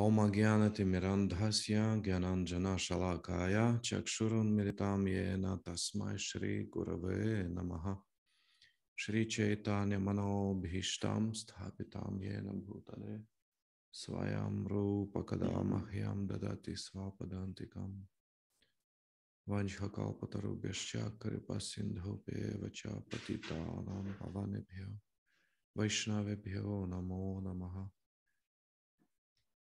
औमज्ञानतिमिरन्धस्य ज्ञानाञ्जनशलाकाय चक्षुरुन्मिलितां येन तस्मै श्रीगुरवे नमः श्रीचैतन्यमनोभीष्टां स्थापितां येन भूतले स्वयं रूपकदा मह्यं ददाति स्वापदान्तिकम् वंशकल्पतरुभ्यश्च कृपसिन्धुभ्येव च पतितानां पवनेभ्यो वैष्णवेभ्यो नमो नमः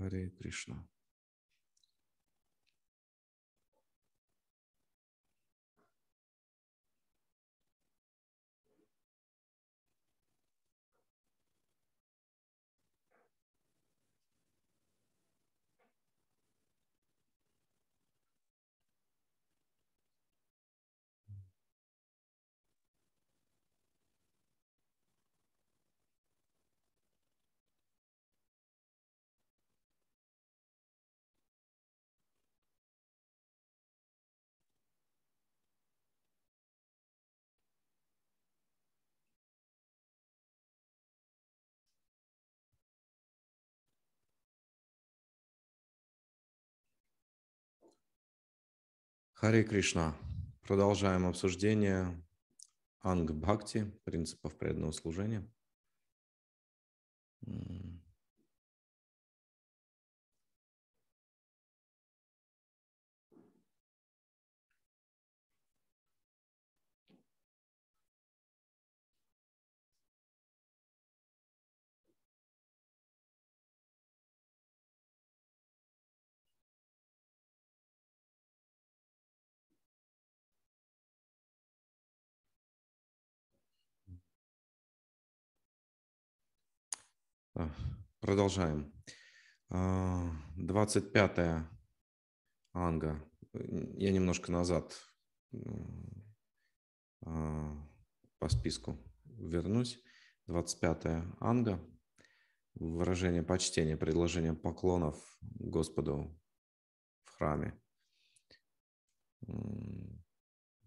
Харе Кришна. Харе Кришна. Продолжаем обсуждение Анг-Бхакти, принципов преданного служения. Продолжаем. 25 а, анга. Я немножко назад а, по списку вернусь. 25 анга. Выражение почтения, предложение поклонов Господу в храме.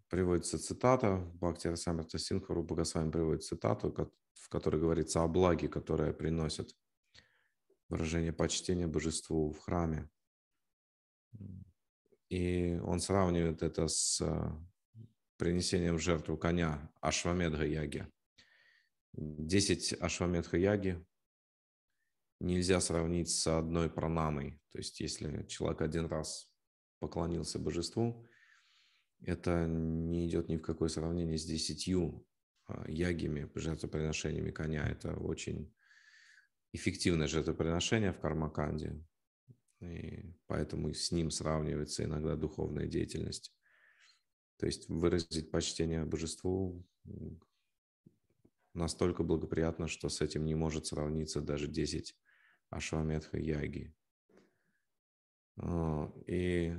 Приводится цитата, Бхакти Расамрита Синхару вами приводит цитату, в которой говорится о благе, которое приносят выражение почтения божеству в храме. И он сравнивает это с а, принесением в жертву коня Ашвамедха Яги. Десять Ашвамедха Яги нельзя сравнить с одной пранамой. То есть если человек один раз поклонился божеству, это не идет ни в какое сравнение с десятью а, ягими, жертвоприношениями коня. Это очень эффективное жертвоприношение в кармаканде. И поэтому с ним сравнивается иногда духовная деятельность. То есть выразить почтение божеству настолько благоприятно, что с этим не может сравниться даже 10 ашваметха яги. А, и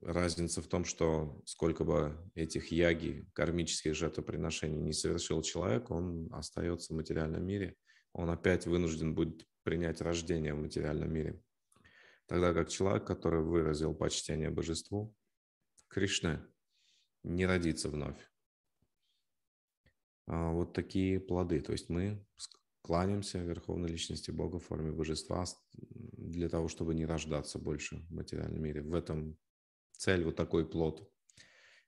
разница в том, что сколько бы этих яги, кармических жертвоприношений не совершил человек, он остается в материальном мире он опять вынужден будет принять рождение в материальном мире. Тогда как человек, который выразил почтение божеству, Кришне, не родится вновь. А, вот такие плоды. То есть мы кланяемся Верховной Личности Бога в форме божества для того, чтобы не рождаться больше в материальном мире. В этом цель, вот такой плод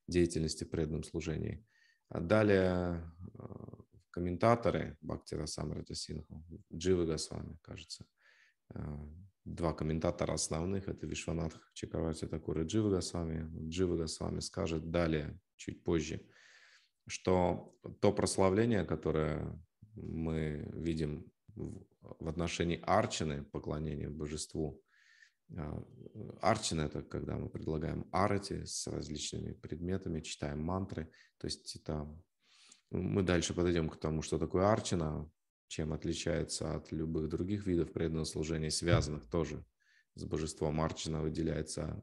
деятельности в преданном служении. А далее а, комментаторы Бхактира Самрата Синху, Дживы Госвами, кажется. Э, два комментатора основных – это Вишванат Чакравати Такур и Дживы Госвами. Дживы Госвами скажет далее, чуть позже, что то прославление, которое мы видим в отношении арчины, поклонения божеству, э, Арчина – это когда мы предлагаем арати с различными предметами, читаем мантры. То есть это мы дальше подойдем к тому, что такое арчина, чем отличается от любых других видов преданного служения, связанных тоже с божеством. Арчина выделяется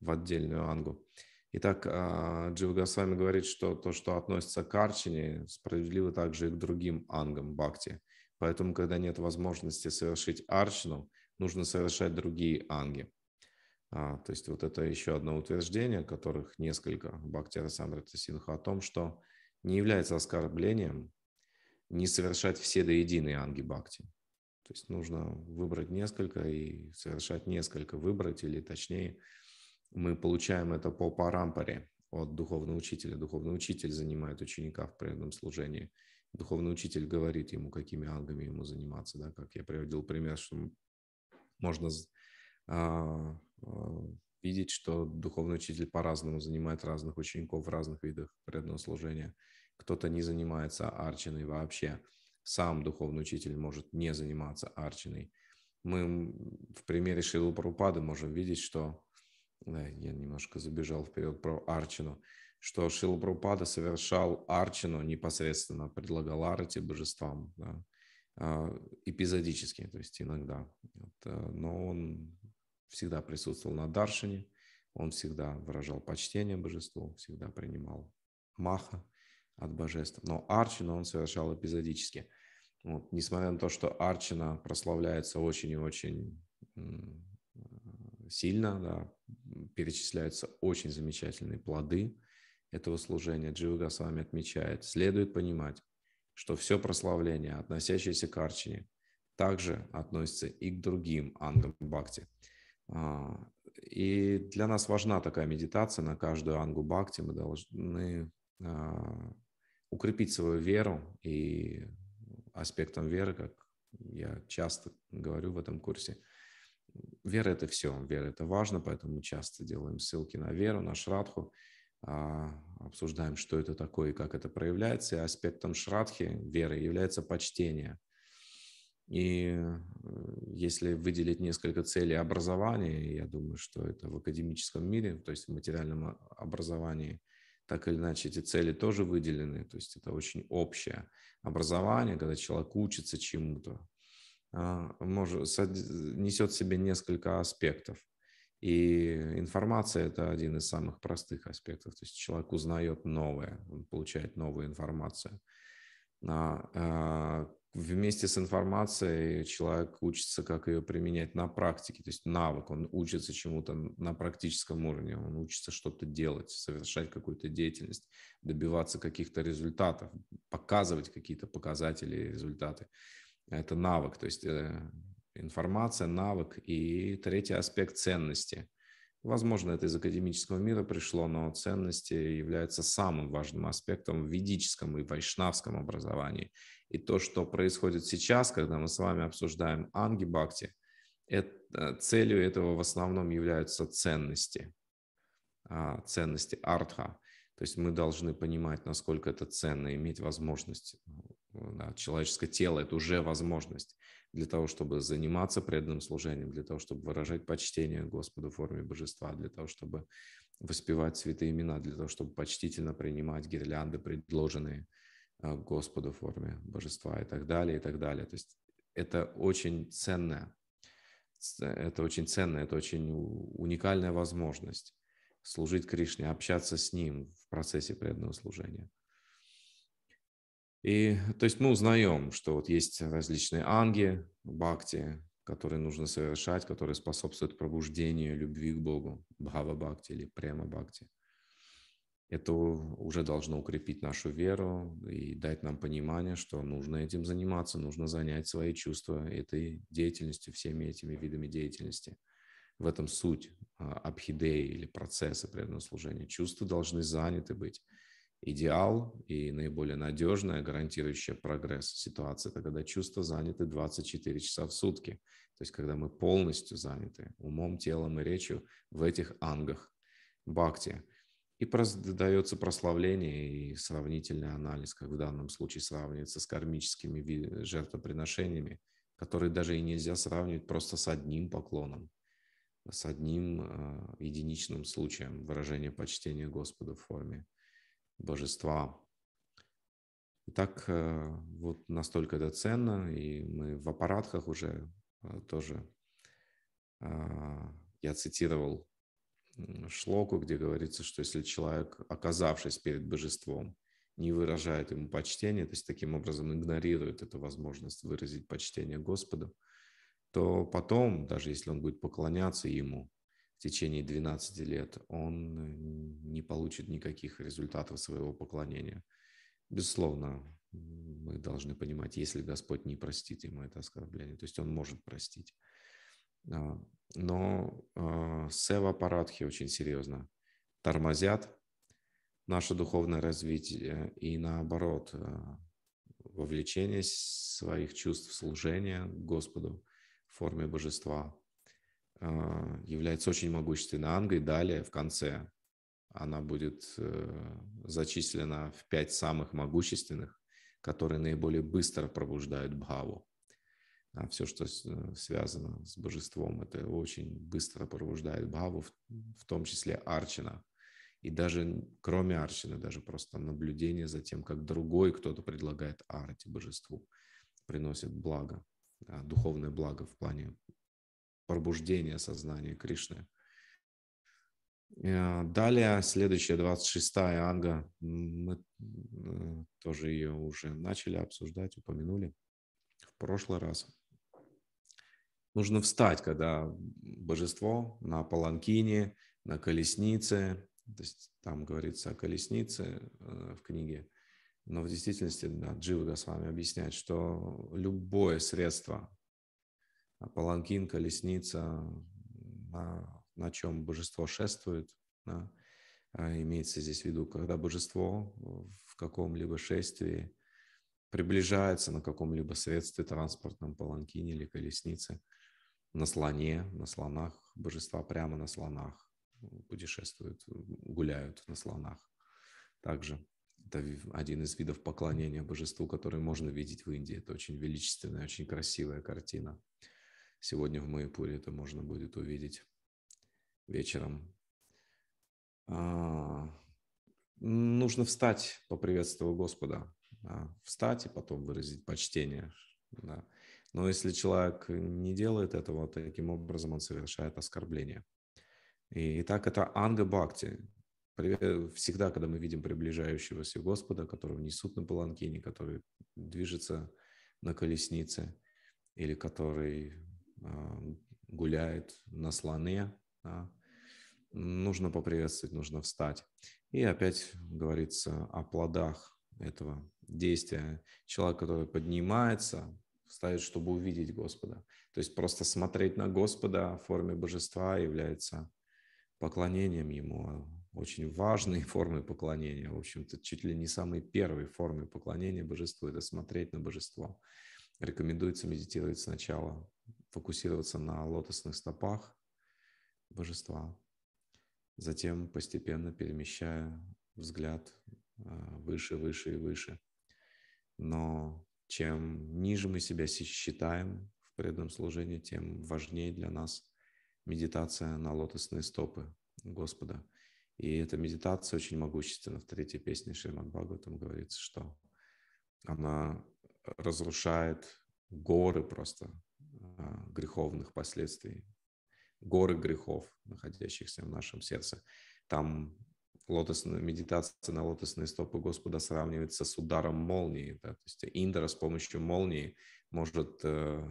в отдельную ангу. Итак, а, Джива Госвами говорит, что то, что относится к арчине, справедливо также и к другим ангам бхакти. Поэтому, когда нет возможности совершить арчину, нужно совершать другие анги. А, то есть вот это еще одно утверждение, которых несколько в Бхакти Расамрита Синха о том, что не является оскорблением не совершать все до единой анги бхакти. То есть нужно выбрать несколько и совершать несколько, выбрать или точнее мы получаем это по парампоре от духовного учителя. Духовный учитель занимает ученика в преданном служении. Духовный учитель говорит ему, какими ангами ему заниматься. Да? Как я приводил пример, что можно а, а, видеть, что духовный учитель по-разному занимает разных учеников в разных видах преданного служения – кто-то не занимается арчиной вообще, сам духовный учитель может не заниматься арчиной. Мы в примере Шилу Прабхупады можем видеть, что... Да, я немножко забежал вперед про арчину что Шила Прабхупада совершал арчину непосредственно, предлагал арти божествам да, а, эпизодически, то есть иногда. Э, но он всегда присутствовал на даршине, он всегда выражал почтение божеству, всегда принимал маха, от божеств. Но Арчина он совершал эпизодически. Вот, несмотря на то, что Арчина прославляется очень и очень сильно, да, перечисляются очень замечательные плоды этого служения. с вами отмечает, следует понимать, что все прославление, относящееся к Арчине, также относится и к другим ангам Бхакти. А, и для нас важна такая медитация на каждую ангу Бхакти. Мы должны а, укрепить свою веру и аспектом веры, как я часто говорю в этом курсе, вера – это все, вера – это важно, поэтому мы часто делаем ссылки на веру, на шрадху, а, обсуждаем, что это такое и как это проявляется. И аспектом шрадхи, веры, является почтение. И э, если выделить несколько целей образования, я думаю, что это в академическом мире, то есть в материальном образовании – так или иначе эти цели тоже выделены, то есть это очень общее образование, когда человек учится чему-то, а, несет в себе несколько аспектов. И информация – это один из самых простых аспектов. То есть человек узнает новое, он получает новую информацию. А, а, вместе с информацией человек учится, как ее применять на практике, то есть навык, он учится чему-то на практическом уровне, он учится что-то делать, совершать какую-то деятельность, добиваться каких-то результатов, показывать какие-то показатели результаты. Это навык, то есть э, информация, навык и третий аспект ценности. Возможно, это из академического мира пришло, но ценности являются самым важным аспектом в ведическом и вайшнавском образовании. И то, что происходит сейчас, когда мы с вами обсуждаем ангибакти, это, целью этого в основном являются ценности, а, ценности артха. То есть мы должны понимать, насколько это ценно, иметь возможность. Да, человеческое тело – это уже возможность для того, чтобы заниматься преданным служением, для того, чтобы выражать почтение Господу в форме божества, для того, чтобы воспевать святые имена, для того, чтобы почтительно принимать гирлянды, предложенные Э, Господу в форме божества и так далее, и так далее. То есть это очень ценное, это очень ценно, это очень уникальная возможность служить Кришне, общаться с Ним в процессе преданного служения. И то есть мы узнаем, что вот есть различные анги, бхакти, которые нужно совершать, которые способствуют пробуждению любви к Богу, бхава бхакти или према бхакти – это уже должно укрепить нашу веру и дать нам понимание, что нужно этим заниматься, нужно занять свои чувства этой деятельностью, всеми этими видами деятельности. В этом суть абхидеи или процесса преданного служения. Чувства должны заняты быть. Идеал и наиболее надежная, гарантирующая прогресс ситуация, это когда чувства заняты 24 часа в сутки. То есть, когда мы полностью заняты умом, телом и речью в этих ангах бхакти – и дается прославление и сравнительный анализ, как в данном случае сравнивается с кармическими жертвоприношениями, которые даже и нельзя сравнивать просто с одним поклоном, с одним э, единичным случаем выражения почтения Господу в форме божества. Итак, э, вот настолько это ценно, и мы в аппаратках уже э, тоже, а, я цитировал шлоку, где говорится, что если человек, оказавшись перед божеством, не выражает ему почтение, то есть таким образом игнорирует эту возможность выразить почтение Господу, то потом, даже если он будет поклоняться ему в течение 12 лет, он э, не получит никаких результатов своего поклонения. Безусловно, мы должны понимать, если Господь не простит ему это оскорбление, то есть он может простить. А, но э, сева-парадхи очень серьезно тормозят наше духовное развитие и наоборот э, вовлечение своих чувств служения Господу в форме божества э, является очень могущественной ангой. Далее, в конце, она будет э, зачислена в пять самых могущественных, которые наиболее быстро пробуждают бхаву а все, что э, связано с божеством, это очень быстро пробуждает Бхаву, в, в том числе Арчина. И даже кроме Арчина, даже просто наблюдение за тем, как другой кто-то предлагает Арти божеству, приносит благо, а, духовное благо в плане пробуждения сознания Кришны. А, далее, следующая, 26-я анга, мы э, тоже ее уже начали обсуждать, упомянули в прошлый раз нужно встать, когда божество на паланкине, на колеснице, то есть там говорится о колеснице э, в книге, но в действительности да, Джива Госвами объясняет, что любое средство, а паланкин, колесница, на, на чем божество шествует, да, э, имеется здесь в виду, когда божество в каком-либо шествии приближается на каком-либо средстве, транспортном паланкине или колеснице – на слоне, на слонах, божества прямо на слонах э, путешествуют, э, гуляют на слонах. Также это один из видов поклонения божеству, который можно видеть в Индии. Это очень величественная, очень красивая картина. Сегодня в Майпуре это можно будет увидеть вечером. А, нужно встать, поприветствовать Господа. Да, встать и потом выразить почтение. Да. Но если человек не делает этого, таким образом он совершает оскорбление. И, так это анга бхакти. Э, всегда, когда мы видим приближающегося Господа, которого несут на паланкине, который движется на колеснице, или который а, гуляет на слоне, да, нужно поприветствовать, нужно встать. И опять говорится о плодах этого действия. Человек, который поднимается, встает, чтобы увидеть Господа. То есть просто смотреть на Господа в форме божества является поклонением Ему, а очень важной формой поклонения, в общем-то, чуть ли не самой первой формой поклонения божеству, это смотреть на божество. Рекомендуется медитировать сначала, фокусироваться на лотосных стопах божества, затем постепенно перемещая взгляд а, выше, выше и выше. Но чем ниже мы себя считаем в преданном служении, тем важнее для нас медитация на лотосные стопы Господа. И эта медитация очень могущественна. В третьей песне Шримад Бхагаватам говорится, что она разрушает горы просто а, греховных последствий, горы грехов, находящихся в нашем сердце. Там лотосная, медитация на лотосные стопы Господа сравнивается с ударом молнии. Да? То есть Индра с помощью молнии может э,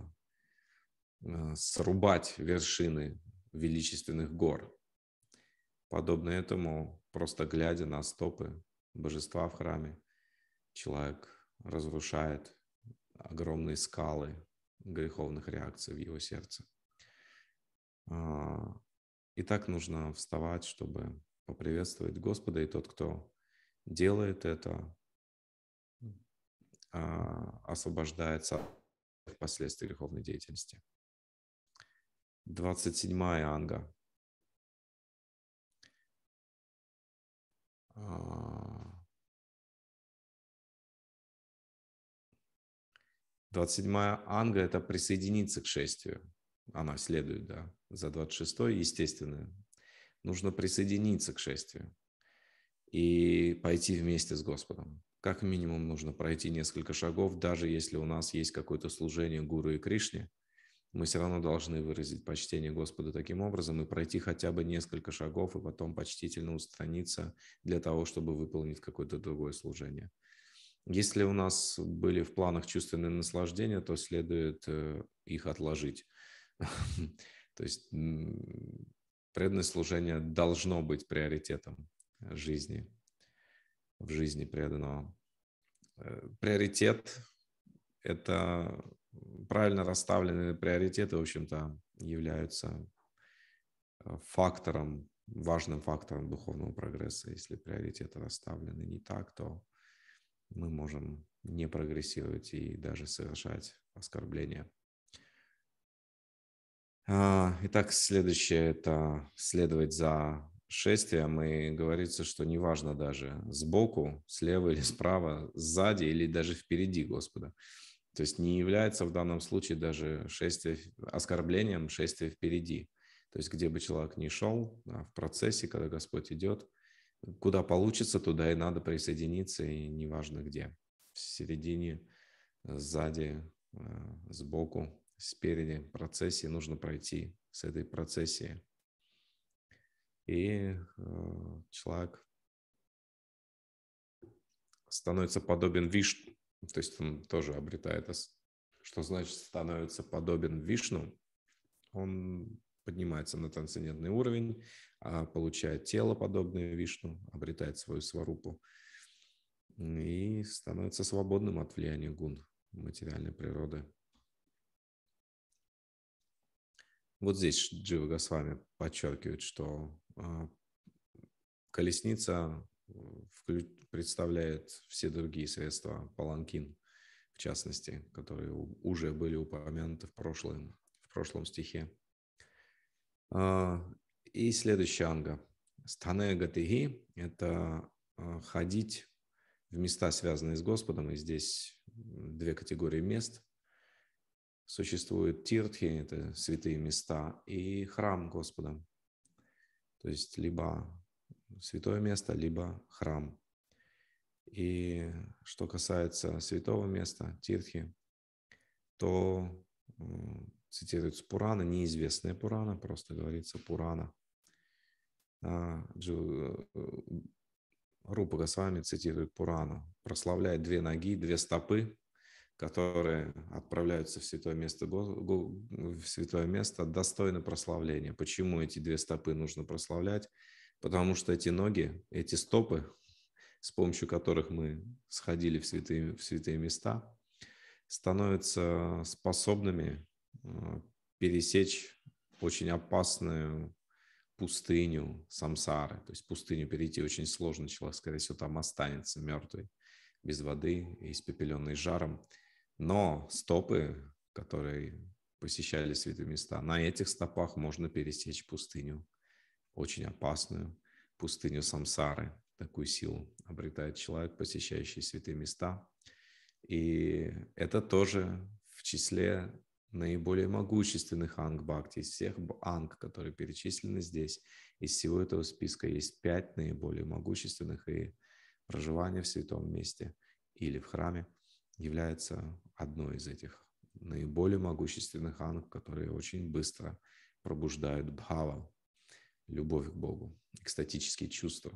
э, срубать вершины величественных гор. Подобно этому, просто глядя на стопы божества в храме, человек разрушает огромные скалы греховных реакций в его сердце. А, и так нужно вставать, чтобы поприветствовать Господа, и тот, кто делает это, а, освобождается от последствий греховной деятельности. 27 анга. А, двадцать седьмая анга – это присоединиться к шествию. Она следует, да, за 26-й, естественно, нужно присоединиться к шествию и пойти вместе с Господом. Как минимум нужно пройти несколько шагов, даже если у нас есть какое-то служение Гуру и Кришне, мы все равно должны выразить почтение Господу таким образом и пройти хотя бы несколько шагов и потом почтительно устраниться для того, чтобы выполнить какое-то другое служение. Если у нас были в планах чувственные наслаждения, то следует э, их отложить. То есть преданное служение должно быть приоритетом э, жизни, в жизни преданного. Э, приоритет – это правильно расставленные приоритеты, в общем-то, являются э, фактором, важным фактором духовного прогресса. Если приоритеты расставлены не так, то мы можем не прогрессировать и даже совершать оскорбления. А, итак, следующее – это следовать за шествием. И говорится, что неважно даже сбоку, слева или справа, сзади или даже впереди Господа. То есть не является в данном случае даже шествие, оскорблением шествие впереди. То есть где бы человек ни шел, в процессе, когда Господь идет, куда получится, туда и надо присоединиться, и неважно где. В середине, сзади, э, сбоку, спереди, процессии нужно пройти с этой процессии. И э, человек становится подобен Вишну, ну, то есть он тоже обретает, что значит становится подобен Вишну, он поднимается на трансцендентный уровень, а, получает тело, подобное Вишну, обретает свою сварупу и становится свободным от влияния гун материальной природы. Вот здесь Джива Госвами подчеркивает, что а, колесница представляет все другие средства, паланкин, в частности, которые уже были упомянуты в прошлом, в прошлом стихе. А, и следующая анга. Стане гатихи – это а, ходить в места, связанные с Господом. И здесь две категории мест существуют тиртхи, это святые места, и храм Господа. То есть либо святое место, либо храм. И что касается святого места, тиртхи, то цитируется Пурана, неизвестная Пурана, просто говорится Пурана. А, Джу, э, Рупа Госвами цитирует Пурану. Прославляет две ноги, две стопы, которые отправляются в святое место, в святое место достойны прославления. Почему эти две стопы нужно прославлять? Потому что эти ноги, эти стопы, с помощью которых мы сходили в святые, в святые места, становятся способными э, пересечь очень опасную пустыню самсары, то есть пустыню перейти очень сложно, человек, скорее всего, там останется мертвый, без воды, испепеленный жаром. Но стопы, которые посещали святые места, на этих стопах можно пересечь пустыню, очень опасную пустыню самсары. Такую силу обретает человек, посещающий святые места. И это тоже в числе наиболее могущественных анг-бхакти, из всех анг, которые перечислены здесь. Из всего этого списка есть пять наиболее могущественных, и проживание в святом месте или в храме – является одной из этих наиболее могущественных анг, которые очень быстро пробуждают бхава, любовь к Богу, экстатические чувства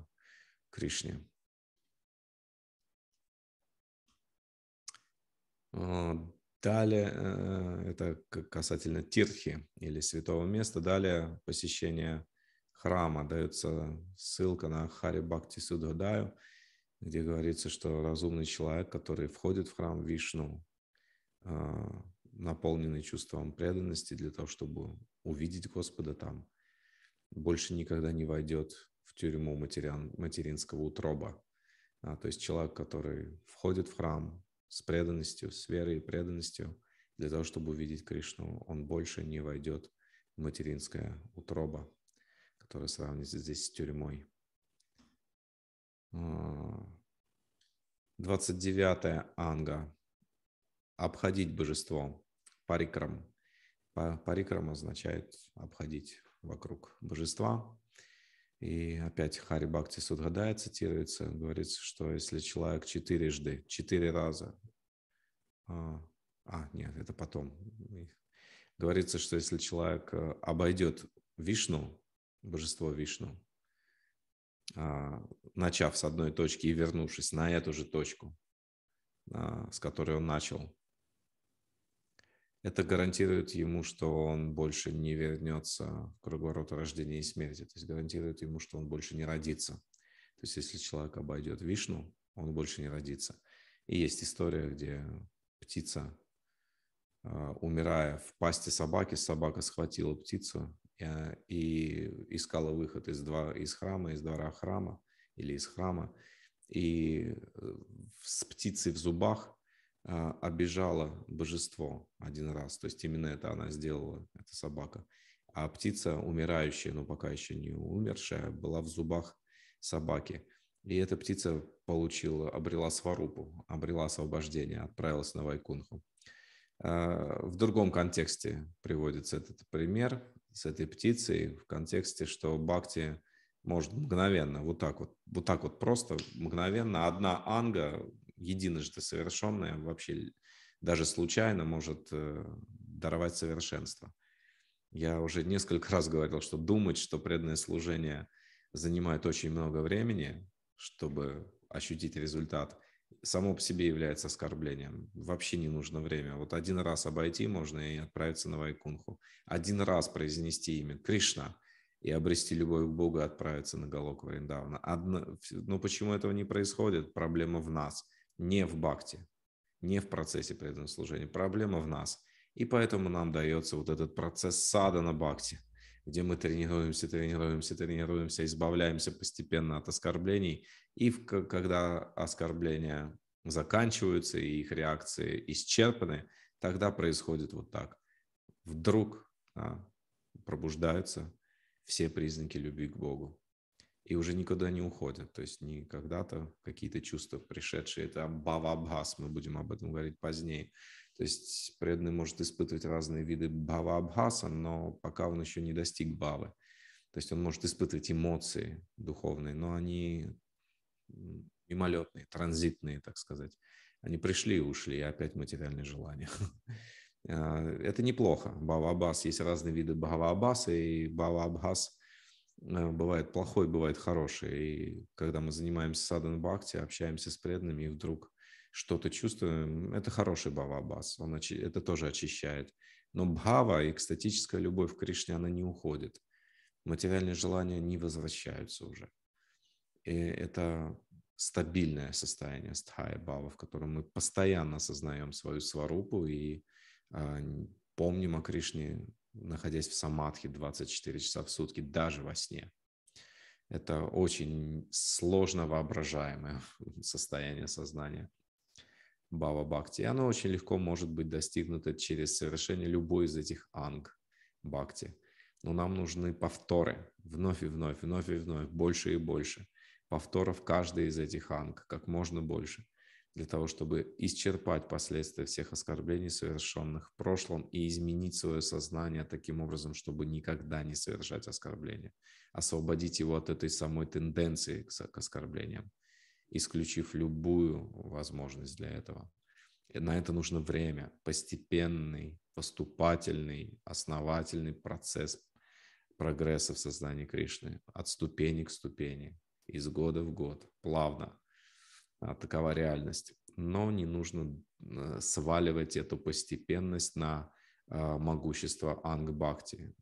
а, э, к Кришне. Далее, это касательно тирхи или святого места, далее посещение храма, дается ссылка на Хари Бхакти Судхадаю – где говорится, что разумный человек, который входит в храм Вишну, а, наполненный чувством преданности для того, чтобы увидеть Господа там, больше никогда не войдет в тюрьму материан, материнского утроба. А, то есть человек, который входит в храм с преданностью, с верой и преданностью для того, чтобы увидеть Кришну, он больше не войдет в материнское утроба, которая сравнится здесь с тюрьмой. 29 э, анга. Обходить божество. Парикрам. Парикрам означает обходить вокруг божества. И опять Хари Бхакти Судгадая цитируется, говорится, что если человек четырежды, четыре раза, а, а, нет, это потом. Говорится, что если человек э, обойдет Вишну, божество Вишну, а, начав с одной точки и вернувшись на эту же точку, а, с которой он начал, это гарантирует ему, что он больше не вернется в круговорот рождения и смерти, то есть гарантирует ему, что он больше не родится. То есть если человек обойдет Вишну, он больше не родится. И есть история, где птица, а, умирая в пасти собаки, собака схватила птицу Э, и искала выход из, два, из храма, из двора храма или из храма. И э, с птицей в зубах э, обижала божество один раз. То есть именно это она сделала, эта собака. А птица, умирающая, но пока еще не умершая, была в зубах собаки. И эта птица получила, обрела сварупу, обрела освобождение, отправилась на Вайкунху. В другом контексте приводится этот пример с этой птицей в контексте, что Бхакти может мгновенно, вот так вот, вот так вот просто, мгновенно одна анга, единожды совершенная, вообще даже случайно может э, даровать совершенство. Я уже несколько раз говорил, что думать, что преданное служение занимает очень много времени, чтобы ощутить результат – само по себе является оскорблением. Вообще не нужно время. Вот один раз обойти можно и отправиться на Вайкунху. Один раз произнести имя Кришна и обрести любовь к Богу и отправиться на Голок Вриндавна. Одно... Но ну почему этого не происходит? Проблема в нас, не в бхакти, не в процессе преданного служения. Проблема в нас. И поэтому нам дается вот этот процесс сада на бхакти, где мы тренируемся, тренируемся, тренируемся, избавляемся постепенно от оскорблений и в, когда оскорбления заканчиваются и их реакции исчерпаны, тогда происходит вот так. Вдруг да, пробуждаются все признаки любви к Богу и уже никуда не уходят. То есть не когда-то какие-то чувства пришедшие, это бава абхас мы будем об этом говорить позднее. То есть преданный может испытывать разные виды бава абхаса но пока он еще не достиг бавы, То есть он может испытывать эмоции духовные, но они мимолетные, транзитные, так сказать. Они пришли и ушли, и опять материальные желания. Э, это неплохо. Бава-аббас, есть разные виды бава-аббаса, и бава-абхас э, бывает плохой, бывает хороший. И когда мы занимаемся садан бхакти, общаемся с преданными, и вдруг что-то чувствуем, это хороший бава-аббас, он очи... это тоже очищает. Но бхава, экстатическая любовь к Кришне, она не уходит. Материальные желания не возвращаются уже. И это стабильное состояние стхая-бава, в котором мы постоянно осознаем свою сварупу и э, помним о Кришне, находясь в самадхи 24 часа в сутки, даже во сне. Это очень сложно воображаемое состояние сознания бава-бхакти. И оно очень легко может быть достигнуто через совершение любой из этих анг бхакти. Но нам нужны повторы вновь и вновь, вновь и вновь, больше и больше – повторов каждой из этих анг как можно больше, для того, чтобы исчерпать последствия всех оскорблений, совершенных в прошлом, и изменить свое сознание таким образом, чтобы никогда не совершать оскорбления, освободить его от этой самой тенденции к оскорблениям, исключив любую возможность для этого. И на это нужно время, постепенный, поступательный, основательный процесс прогресса в сознании Кришны от ступени к ступени, из года в год, плавно. А, такова реальность. Но не нужно э, сваливать эту постепенность на а, могущество Ангбакти.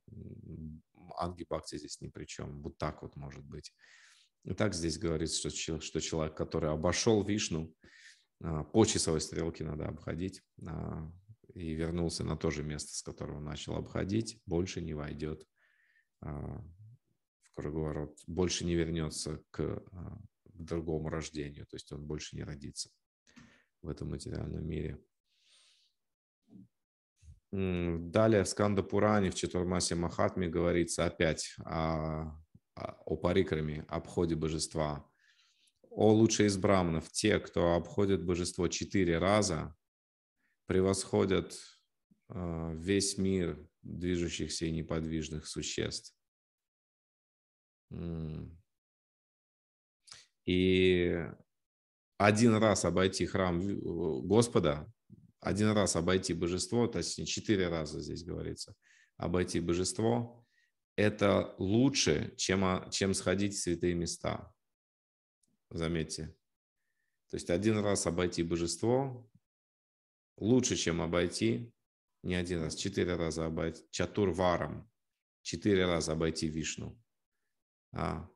Ангбакти здесь ни при чем. Вот так вот может быть. И так здесь говорится, что, что человек, который обошел Вишну, э, по часовой стрелке надо обходить, и вернулся на то же место, с которого начал обходить, больше не войдет круговорот больше не вернется к, э, к другому рождению, то есть он больше не родится в этом материальном мире. Далее в Сканда Пуране, в Четурмасе Махатме говорится опять о, о парикраме, обходе божества. О лучшие из брамнов, те, кто обходит божество четыре раза, превосходят э, весь мир движущихся и неподвижных существ. И один раз обойти храм э, Господа, один раз обойти божество, точнее, четыре раза здесь говорится, обойти божество, это лучше, чем, а, чем сходить в святые места. Заметьте. То есть один раз обойти божество лучше, чем обойти не один раз, четыре раза обойти чатурваром, четыре раза обойти Вишну. А.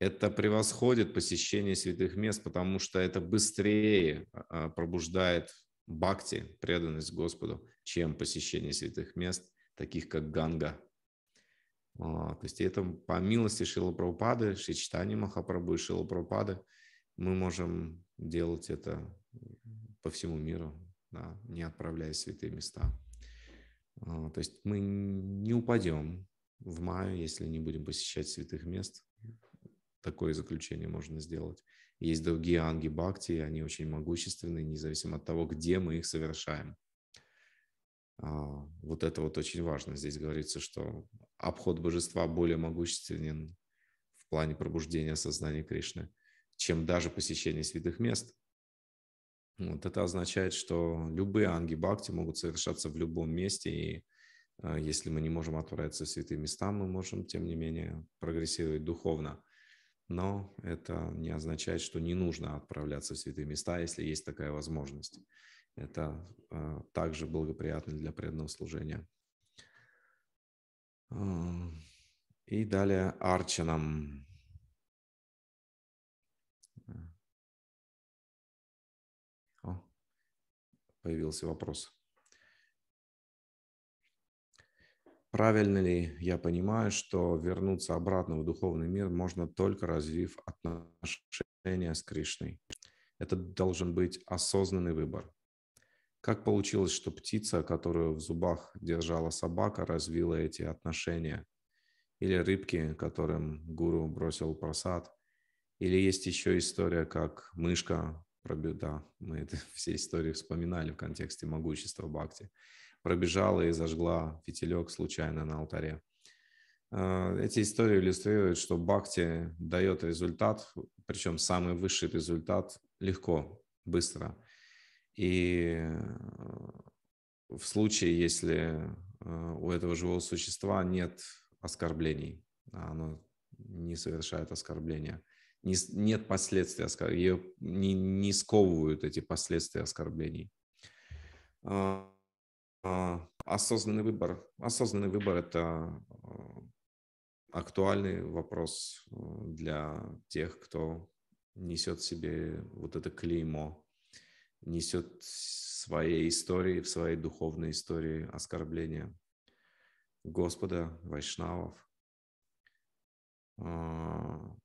Это превосходит посещение святых мест, потому что это быстрее а, а, пробуждает бхакти, преданность Господу, чем посещение святых мест, таких как Ганга. то есть это по милости Шила Прабхупады, Шичтани Махапрабху и Шила Прабхупады мы можем делать это по всему миру, да, не отправляя святые места. То есть мы не упадем, в мае, если не будем посещать святых мест, такое заключение можно сделать. Есть другие анги бхакти, они очень могущественны, независимо от того, где мы их совершаем. А, вот это вот очень важно. Здесь говорится, что обход божества более могущественен в плане пробуждения сознания Кришны, чем даже посещение святых мест. Вот это означает, что любые анги бхакти могут совершаться в любом месте, и а, если мы не можем отправиться в святые места, мы можем, тем не менее, прогрессировать духовно. Но это не означает, что не нужно отправляться в святые места, если есть такая возможность. Это а, также благоприятно для преданного служения. А, и далее Арчанам. О, появился вопрос. Правильно ли я понимаю, что вернуться обратно в духовный мир можно только развив отношения с Кришной? Это должен быть осознанный выбор. Как получилось, что птица, которую в зубах держала собака, развила эти отношения? Или рыбки, которым гуру бросил просад? Или есть еще история, как мышка, про беда. Мы это, все истории вспоминали в контексте могущества бхакти пробежала и зажгла фитилек случайно на алтаре. А, эти истории иллюстрируют, что бхакти дает результат, причем самый высший результат легко, быстро. И э, в случае, если э, у этого живого существа нет оскорблений, а оно не совершает оскорбления, нет последствий оскорблений, ее не, не сковывают эти последствия оскорблений. А, а, осознанный выбор. Осознанный выбор – это э, актуальный вопрос э, для тех, кто несет себе вот это клеймо, несет своей истории, в своей духовной истории оскорбления Господа, вайшнавов. А,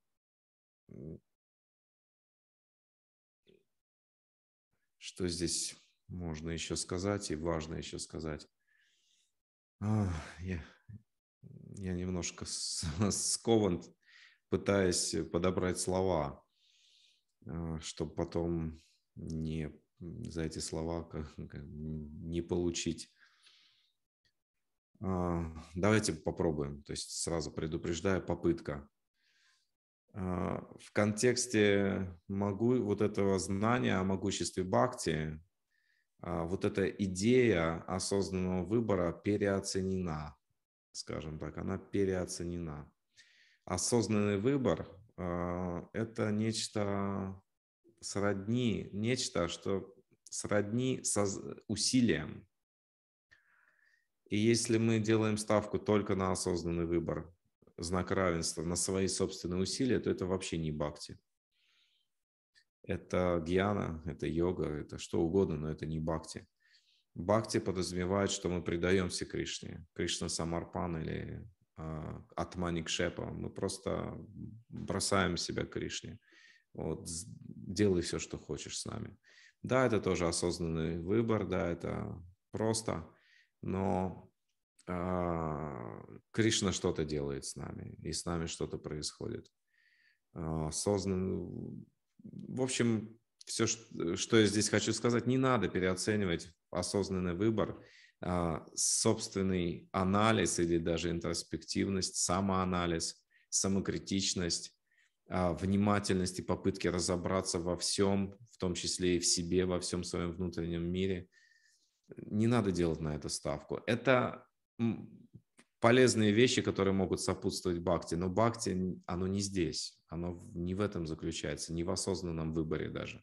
что здесь можно еще сказать и важно еще сказать. я, я немножко скован, пытаясь подобрать слова, а, чтобы потом не за эти слова как, как, не получить. А, давайте попробуем. То есть сразу предупреждаю, попытка. А, в контексте могу, вот этого знания о могуществе Бхакти, а, вот эта идея осознанного выбора переоценена, скажем так, она переоценена. Осознанный выбор а, – это нечто сродни, нечто, что сродни со усилиям. И если мы делаем ставку только на осознанный выбор, знак равенства, на свои собственные усилия, то это вообще не бхакти это гьяна, это йога, это что угодно, но это не бхакти. Бхакти подразумевает, что мы предаемся Кришне, Кришна Самарпан или а, Атманик Шепа. Мы просто бросаем себя Кришне. Вот, делай все, что хочешь с нами. Да, это тоже осознанный выбор, да, это просто, но э, Кришна что-то делает с нами, и с нами что-то происходит. Э, а, осознанный в общем, все, э, что я здесь хочу сказать, не надо переоценивать осознанный выбор, а, собственный анализ или даже интроспективность, самоанализ, самокритичность, а, внимательность и попытки разобраться во всем, в том числе и в себе, во всем своем внутреннем мире. Не надо делать на это ставку. Это полезные вещи, которые могут сопутствовать бхакти, но бхакти, оно не здесь, оно не в этом заключается, не в осознанном выборе даже.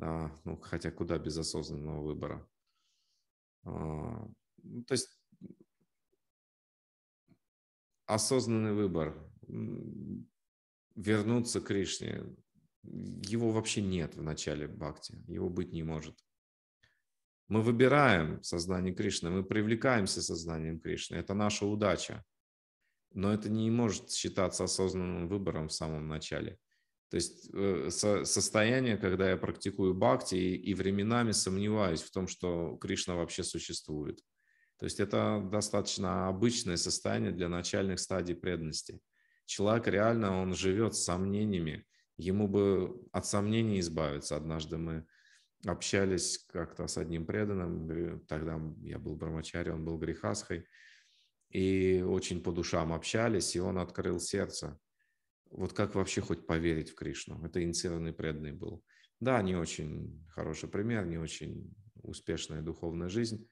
А, ну, хотя куда без осознанного выбора? А, ну, то есть осознанный выбор, вернуться к Кришне, его вообще нет в начале бхакти, его быть не может. Мы выбираем сознание Кришны, мы привлекаемся сознанием Кришны. Это наша удача. Но это не может считаться осознанным выбором в самом начале. То есть э, состояние, когда я практикую бхакти и временами сомневаюсь в том, что Кришна вообще существует. То есть это достаточно обычное состояние для начальных стадий преданности. Человек реально, он живет с сомнениями. Ему бы от сомнений избавиться. Однажды мы общались как-то с одним преданным, тогда я был брамачари, он был грехасхой, и очень по душам общались, и он открыл сердце. Вот как вообще хоть поверить в Кришну? Это инициированный преданный был. Да, не очень хороший пример, не очень успешная духовная жизнь.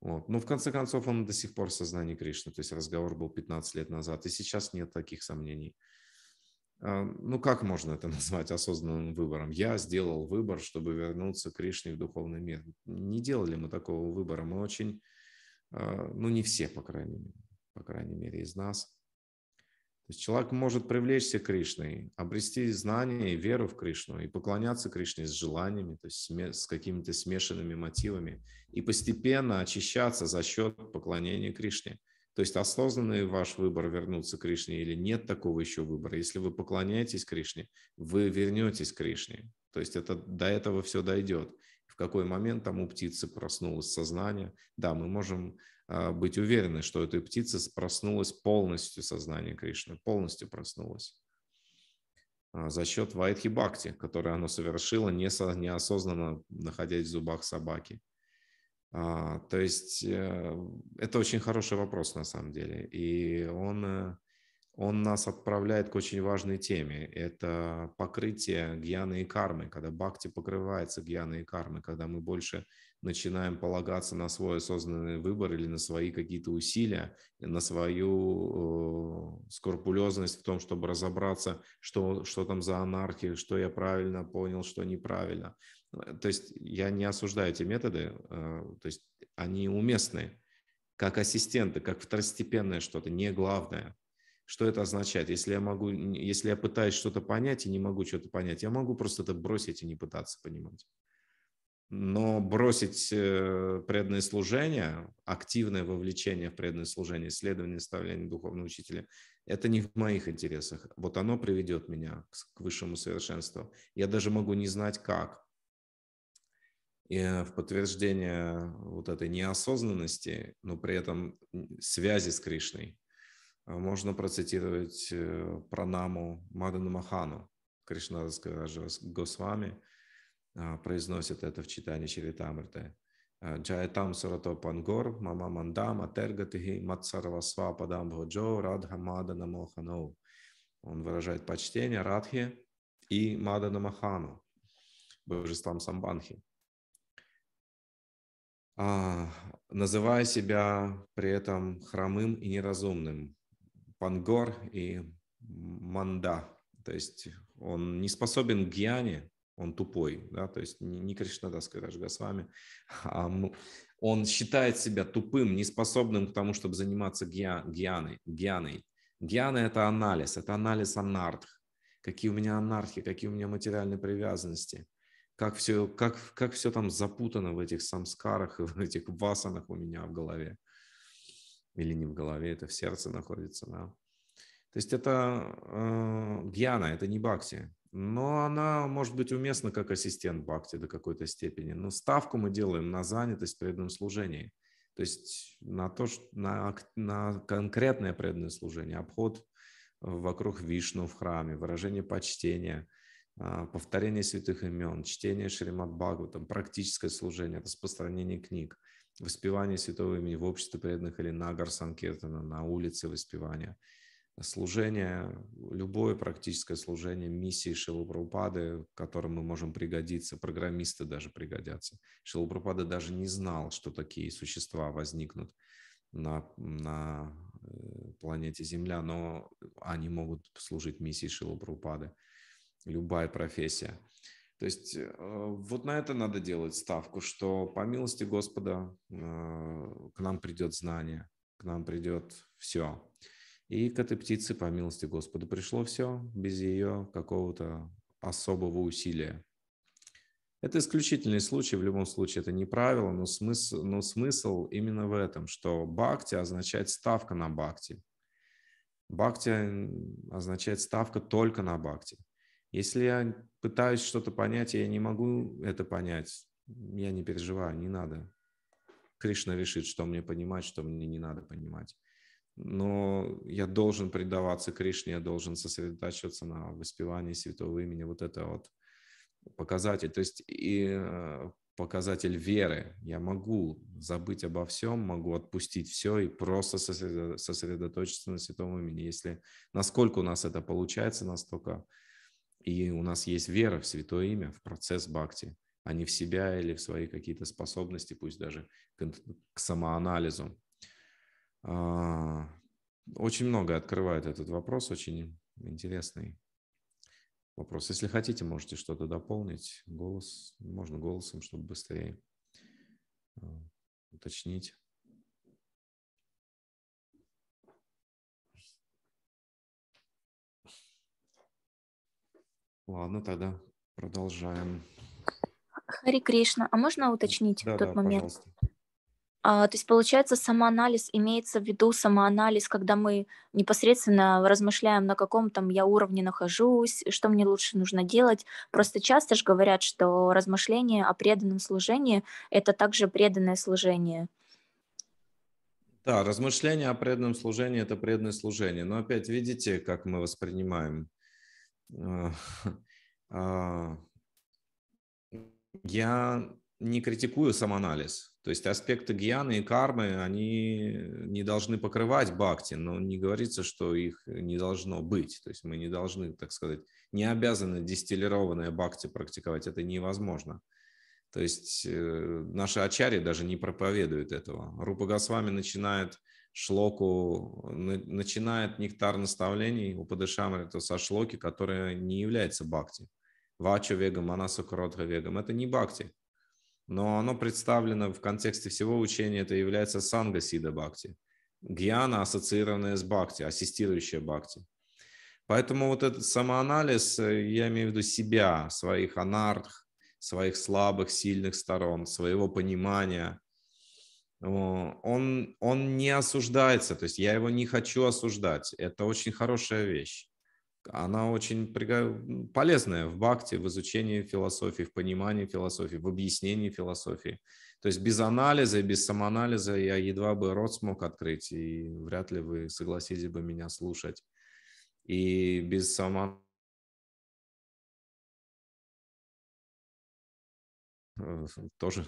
Вот. Но в конце концов он до сих пор в сознании Кришны. То есть разговор был 15 лет назад, и сейчас нет таких сомнений. А, ну как можно это назвать осознанным выбором? Я сделал выбор, чтобы вернуться к Кришне в духовный мир. Не делали мы такого выбора. Мы очень, а, ну не все, по крайней мере, по крайней мере из нас. То есть человек может привлечься к Кришне, обрести знания и веру в Кришну, и поклоняться Кришне с желаниями, то есть с какими-то смешанными мотивами, и постепенно очищаться за счет поклонения Кришне. То есть осознанный ваш выбор вернуться к Кришне или нет такого еще выбора. Если вы поклоняетесь Кришне, вы вернетесь к Кришне. То есть это, до этого все дойдет. В какой момент там у птицы проснулось сознание? Да, мы можем э, быть уверены, что у этой птицы проснулось полностью сознание Кришны, полностью проснулось а, за счет Вайтхи Бхакти, которое оно совершило неосознанно находясь в зубах собаки. А, то есть э, это очень хороший вопрос на самом деле, и он, э, он нас отправляет к очень важной теме. Это покрытие гьяны и кармы, когда бхакти покрывается гьяны и кармы, когда мы больше начинаем полагаться на свой осознанный выбор или на свои какие-то усилия, на свою э, скрупулезность в том, чтобы разобраться, что, что там за анархия, что я правильно понял, что неправильно. Э, то есть я не осуждаю эти методы, э, то есть они уместны как ассистенты, как второстепенное что-то, не главное. Что это означает? Если я могу, если я пытаюсь что-то понять и не могу что-то понять, я могу просто это бросить и не пытаться понимать. Но бросить э, преданное служение, активное вовлечение в преданное служение, исследование, наставление духовного учителя, это не в моих интересах. Вот оно приведет меня к высшему совершенству. Я даже могу не знать как, и э, в подтверждение вот этой неосознанности, но при этом связи с Кришной, э, можно процитировать э, пранаму Мадану Махану. Кришна Госвами произносит это в читании Чаритамрты. Джаятам Сурато Пангор, Мама манда Мандам, Атергатихи, Матсарвасва Падам Бходжо, Радха Мадана Моханов. Он выражает почтение Радхи и Мадана Махану, божествам Самбанхи. А, называя себя при этом хромым и неразумным. Пангор и Манда. То есть он не способен к гьяне, он тупой, да, то есть не, не Кришнадаска даже с вами, а он считает себя тупым, неспособным к тому, чтобы заниматься гьяной. гьяной. Гьяна – это анализ, это анализ анарх. Какие у меня анархи, какие у меня материальные привязанности, как все, как, как все там запутано в этих самскарах и в этих васанах у меня в голове. Или не в голове, это в сердце находится, да. То есть это э, гьяна, это не бхакти. Но она может быть уместна как ассистент бхакти до какой-то степени. Но ставку мы делаем на занятость в преданном служении. То есть на, то, что, на, на конкретное преданное служение, обход вокруг Вишну в храме, выражение почтения – а, повторение святых имен, чтение Шримад там практическое служение, распространение книг, воспевание святого имени в обществе преданных или на гор на улице воспевания, служение, любое практическое служение миссии Шилупрапады, которым мы можем пригодиться, программисты даже пригодятся. Шилупрапада даже не знал, что такие существа возникнут на, на э, планете Земля, но они могут служить миссии Шилупрапады. Прабхупады любая профессия. То есть э, вот на это надо делать ставку, что по милости Господа э, к нам придет знание, к нам придет все. И к этой птице, по милости Господа, пришло все без ее какого-то особого усилия. Это исключительный случай, в любом случае это не правило, но смысл, но смысл именно в этом, что бхакти означает ставка на бхакти. Бхакти означает ставка только на бхакти. Если я пытаюсь что-то понять, я не могу это понять, я не переживаю, не надо. Кришна решит, что мне понимать, что мне не надо понимать. Но я должен предаваться Кришне, я должен сосредотачиваться на воспевании святого имени, вот это вот показатель. То есть и э, показатель веры. Я могу забыть обо всем, могу отпустить все и просто сосредоточиться на святом имени. Если насколько у нас это получается, настолько и у нас есть вера в святое имя, в процесс бхакти, а не в себя или в свои какие-то способности, пусть даже к, самоанализу. А, очень многое открывает этот вопрос, очень интересный вопрос. Если хотите, можете что-то дополнить. Голос, можно голосом, чтобы быстрее а, уточнить. Ладно, тогда продолжаем. Хари Кришна, а можно уточнить да, тот да, момент? А, то есть, получается, самоанализ имеется в виду самоанализ, когда мы непосредственно размышляем, на каком там я уровне нахожусь, что мне лучше нужно делать. Просто часто же говорят, что размышление о преданном служении — это также преданное служение. Да, размышление о преданном служении – это преданное служение. Но опять видите, как мы воспринимаем. Э, а, я не критикую самоанализ. То есть аспекты гьяны и кармы, они не должны покрывать бхакти, но не говорится, что их не должно быть. То есть мы не должны, так сказать, не обязаны дистиллированное бхакти практиковать. Это невозможно. То есть э, наши ачари даже не проповедуют этого. Рупа Госвами начинает шлоку, э, начинает нектар наставлений у Падышамрита со шлоки, которая не является бхакти. Вачо вегам, анаса вегам. Это не бхакти. Но оно представлено в контексте всего учения, это является санга сида бхакти. Гьяна, ассоциированная с бхакти, ассистирующая бхакти. Поэтому вот этот самоанализ, э, я имею в виду себя, своих анарх, своих слабых, сильных сторон, своего понимания, он, он не осуждается, то есть я его не хочу осуждать. Это очень хорошая вещь. Она очень полезная в бхакти, в изучении философии, в понимании философии, в объяснении философии. То есть без анализа и без самоанализа я едва бы рот смог открыть, и вряд ли вы согласились бы меня слушать. И без самоанализа э, тоже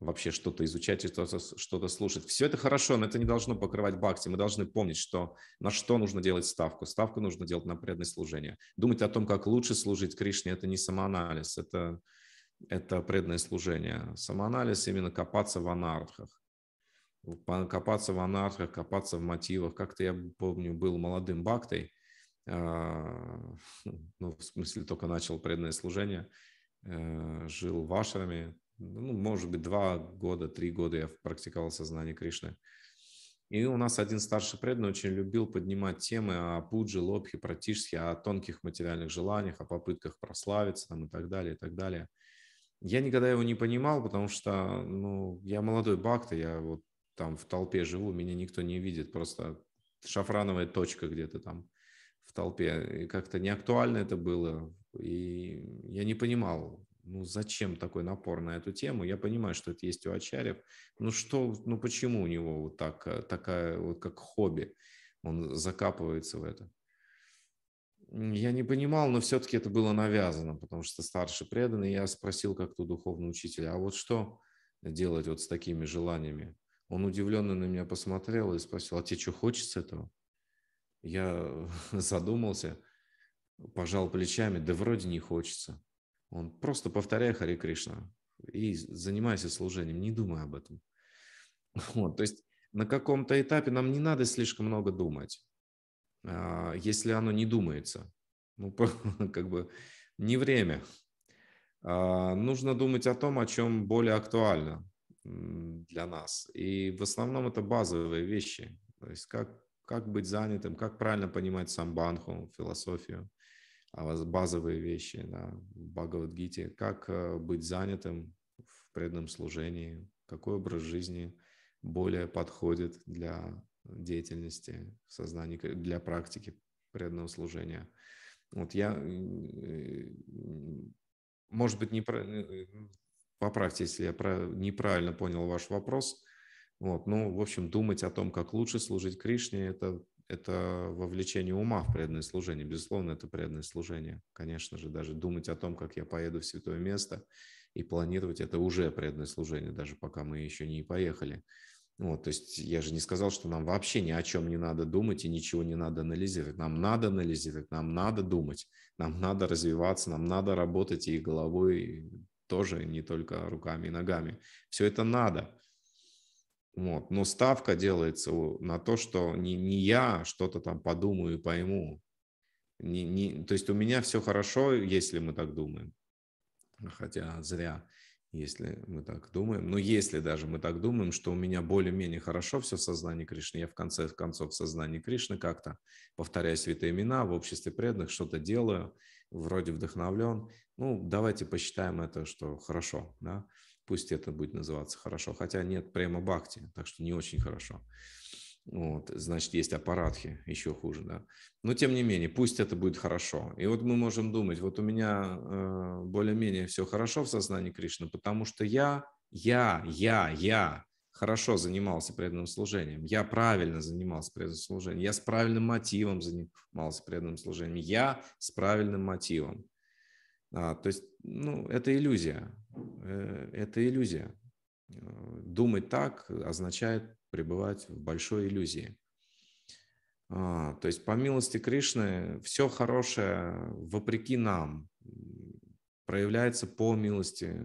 вообще что-то изучать, что-то что слушать. Все это хорошо, но это не должно покрывать бакти. Мы должны помнить, что на что нужно делать ставку. Ставку нужно делать на преданность служение Думать о том, как лучше служить Кришне, это не самоанализ, это, это преданное служение. Самоанализ именно копаться в анархах. Копаться в анархах, копаться в мотивах. Как-то я помню, был молодым бактой, а, ну, в смысле, только начал преданное служение, э, жил в ашраме, ну, может быть, два года, три года я практиковал сознание Кришны. И у нас один старший преданный очень любил поднимать темы о пуджи, лобхе, пратишке, о тонких материальных желаниях, о попытках прославиться там, и так далее, и так далее. Я никогда его не понимал, потому что ну, я молодой бакта, я вот там в толпе живу, меня никто не видит, просто шафрановая точка где-то там в толпе. И как-то неактуально это было, и я не понимал, ну зачем такой напор на эту тему? Я понимаю, что это есть у Ачарев. Ну что, ну почему у него вот так, э, такая вот как хобби? Он закапывается в это. Я не понимал, но все-таки это было навязано, потому что старший преданный. Я спросил как-то духовного учителя, а вот что делать вот с такими желаниями? Он удивленно на меня посмотрел и спросил, а тебе что, хочется этого? Я задумался, пожал плечами, да вроде не хочется. Он просто повторяй Хари Кришна и занимайся служением, не думай об этом. Вот, то есть на каком-то этапе нам не надо слишком много думать, а, если оно не думается. Ну, как бы не время. А, нужно думать о том, о чем более актуально для нас. И в основном это базовые вещи. То есть как, как быть занятым, как правильно понимать самбанху, философию, а вас базовые вещи на Бхагавадгите, как э, быть занятым в преданном служении, какой образ жизни более подходит для деятельности, в сознании, для практики преданного служения. Вот я, э, может быть, не про... Э, поправьте, если я про... неправильно понял ваш вопрос. Вот, ну, в общем, думать о том, как лучше служить Кришне, это это вовлечение ума в преданное служение. Безусловно, это преданное служение. Конечно же, даже думать о том, как я поеду в святое место и планировать, это уже преданное служение, даже пока мы еще не поехали. Вот, то есть я же не сказал, что нам вообще ни о чем не надо думать и ничего не надо анализировать. Нам надо анализировать, нам надо думать, нам надо развиваться, нам надо работать и головой и тоже, не только руками и ногами. Все это надо. Вот. Но ставка делается на то, что не, не я а что-то там подумаю и пойму. Не, не, то есть у меня все хорошо, если мы так думаем. Хотя зря, если мы так думаем. Но если даже мы так думаем, что у меня более-менее хорошо все в сознании Кришны, я в конце концов в сознании Кришны как-то повторяю святые имена, в обществе преданных что-то делаю, вроде вдохновлен. Ну, давайте посчитаем это, что хорошо, да? пусть это будет называться хорошо, хотя нет прямо бхакти, так что не очень хорошо. Вот, значит, есть аппаратхи, еще хуже, да. Но тем не менее, пусть это будет хорошо. И вот мы можем думать, вот у меня э, более-менее все хорошо в сознании Кришны, потому что я, я, я, я хорошо занимался преданным служением, я правильно занимался преданным служением, я с правильным мотивом занимался преданным служением, я с правильным мотивом. А, то есть, ну, это иллюзия. Э, это иллюзия. Э, думать так означает пребывать в большой иллюзии. А, то есть по милости Кришны все хорошее вопреки нам проявляется по милости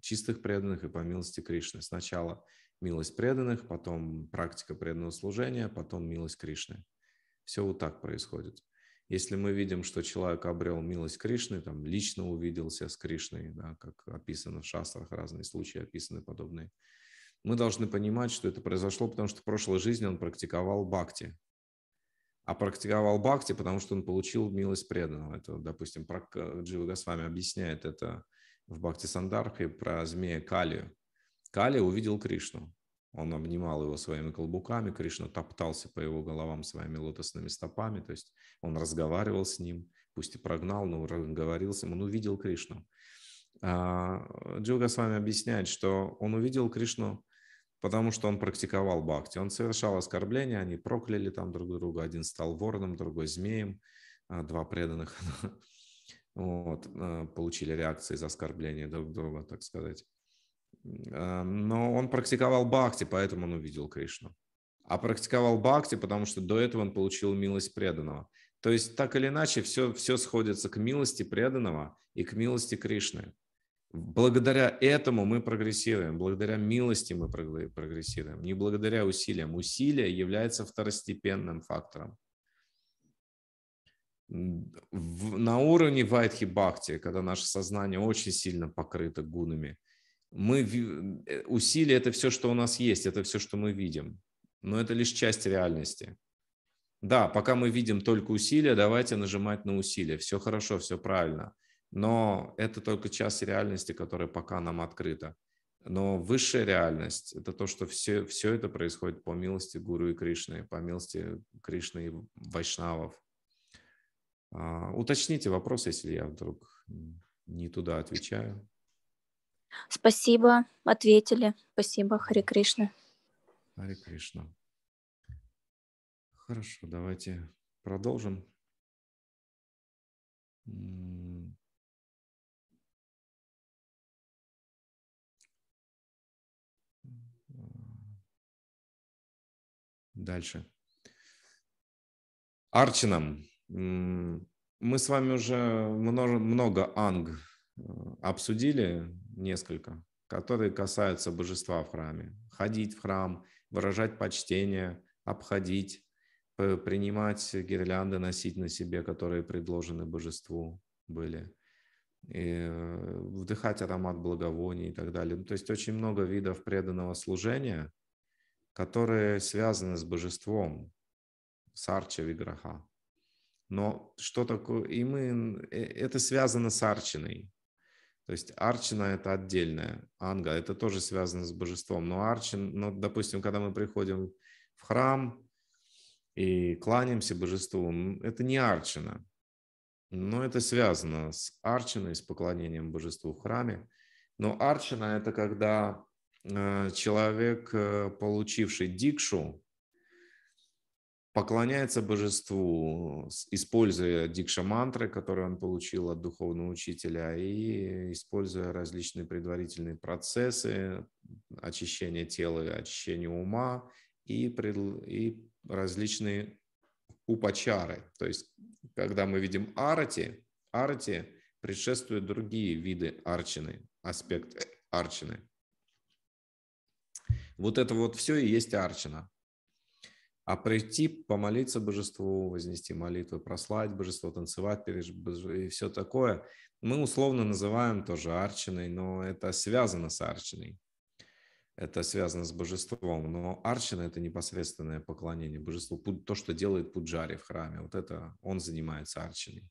чистых преданных и по милости Кришны. Сначала милость преданных, потом практика преданного служения, потом милость Кришны. Все вот так происходит. Если мы видим, что человек обрел милость Кришны, там лично увиделся с Кришной, да, как описано в шастрах, разные случаи описаны подобные, мы должны понимать, что это произошло, потому что в прошлой жизни он практиковал бхакти. А практиковал бхакти, потому что он получил милость преданного. Это, допустим, Джива вами объясняет это в Бхакти Сандархе про змея Калию. Кали увидел Кришну. Он обнимал его своими колбуками, Кришна топтался по его головам своими лотосными стопами, то есть он разговаривал с ним, пусть и прогнал, но говорил с ним, он увидел Кришну. А, Джуга с вами объясняет, что он увидел Кришну, потому что он практиковал бхакти. Он совершал оскорбления, они прокляли там друг друга. Один стал вороном, другой змеем, а, два преданных вот, э, получили реакции за оскорбления друг друга, так сказать. Э, но он практиковал бхакти, поэтому он увидел Кришну. А практиковал бхакти, потому что до этого он получил милость преданного. То есть так или иначе все, все сходится к милости преданного и к милости Кришны. Благодаря этому мы прогрессируем, благодаря милости мы прогрессируем, не благодаря усилиям. Усилие является второстепенным фактором. В, на уровне Вайтхи Бхакти, когда наше сознание очень сильно покрыто гунами – мы э, усилие это все, что у нас есть, это все, что мы видим. Но это лишь часть реальности. Да, пока мы видим только усилия, давайте нажимать на усилия. Все хорошо, все правильно. Но это только часть реальности, которая пока нам открыта. Но высшая реальность – это то, что все, все это происходит по милости Гуру и Кришны, по милости Кришны и Вайшнавов. А, уточните вопрос, если я вдруг не туда отвечаю. Спасибо, ответили. Спасибо, Хари Кришна. Хари Кришна. Хорошо, давайте продолжим. Дальше. Арчинам. Мы с вами уже много, много анг Э, обсудили несколько, которые касаются божества в храме. Ходить в храм, выражать почтение, обходить, э, принимать гирлянды, носить на себе, которые предложены божеству были, и э, вдыхать аромат благовоний и так далее. Ну, то есть очень много видов преданного служения, которые связаны с божеством, с арча виграха. Но что такое? И мы, это связано с арчиной. То есть Арчина – это отдельная Анга – это тоже связано с божеством. Но Арчин, ну, допустим, когда мы приходим в храм и кланяемся божеству, это не Арчина, но это связано с Арчиной, с поклонением божеству в храме. Но Арчина – это когда э, человек, э, получивший дикшу, поклоняется божеству, используя дикша-мантры, которые он получил от духовного учителя, и используя различные предварительные процессы очищения тела, очищения ума и, пред... и различные упачары. То есть, когда мы видим арати, арати предшествуют другие виды арчины, аспект э, арчины. Вот это вот все и есть арчина а прийти, помолиться божеству, вознести молитву, прославить божество, танцевать перед Божеством и все такое, мы условно называем тоже арчиной, но это связано с арчиной. Это связано с божеством. Но арчина – это непосредственное поклонение божеству. То, что делает Пуджари в храме, вот это он занимается арчиной.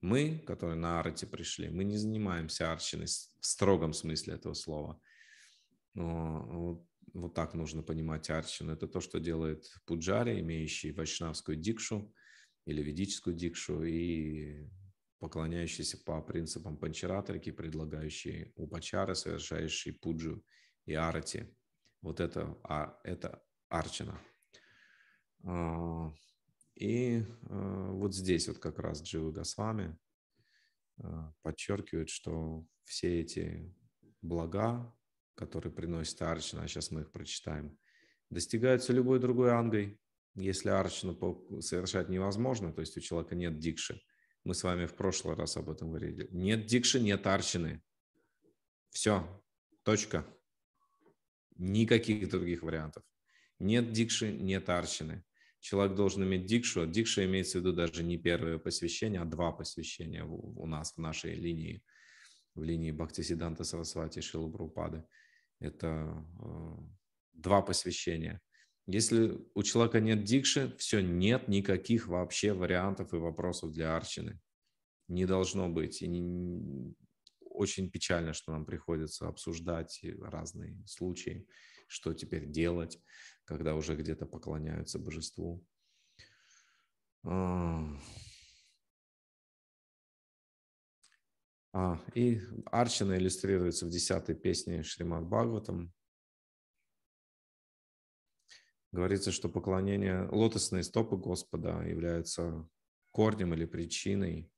Мы, которые на арте пришли, мы не занимаемся арчиной в строгом смысле этого слова. Но вот так нужно понимать арчан, это то, что делает пуджари, имеющий вайшнавскую дикшу или ведическую дикшу и поклоняющийся по принципам панчаратрики, предлагающий упачары, совершающий пуджу и арати. Вот это, а, это арчина а, И а, вот здесь вот как раз Джива Госвами а, подчеркивает, что все эти блага, которые приносит Арчина, а сейчас мы их прочитаем, достигаются любой другой ангой, если Арчину совершать невозможно, то есть у человека нет дикши. Мы с вами в прошлый раз об этом говорили. Нет дикши, нет арчины. Все. Точка. Никаких других вариантов. Нет дикши, нет арчины. Человек должен иметь дикшу. А дикша имеется в виду даже не первое посвящение, а два посвящения у нас в нашей линии, в линии Бхактисиданта Сарасвати и Шилабрупады это а, два посвящения. Если у человека нет дикши, все, нет никаких вообще вариантов и вопросов для арчины. Не должно быть. И не... очень печально, что нам приходится обсуждать разные случаи, что теперь делать, когда уже где-то поклоняются божеству. А, А, и Арчина иллюстрируется в десятой песне Шримад Бхагаватам. Говорится, что поклонение, лотосные стопы Господа являются корнем или причиной,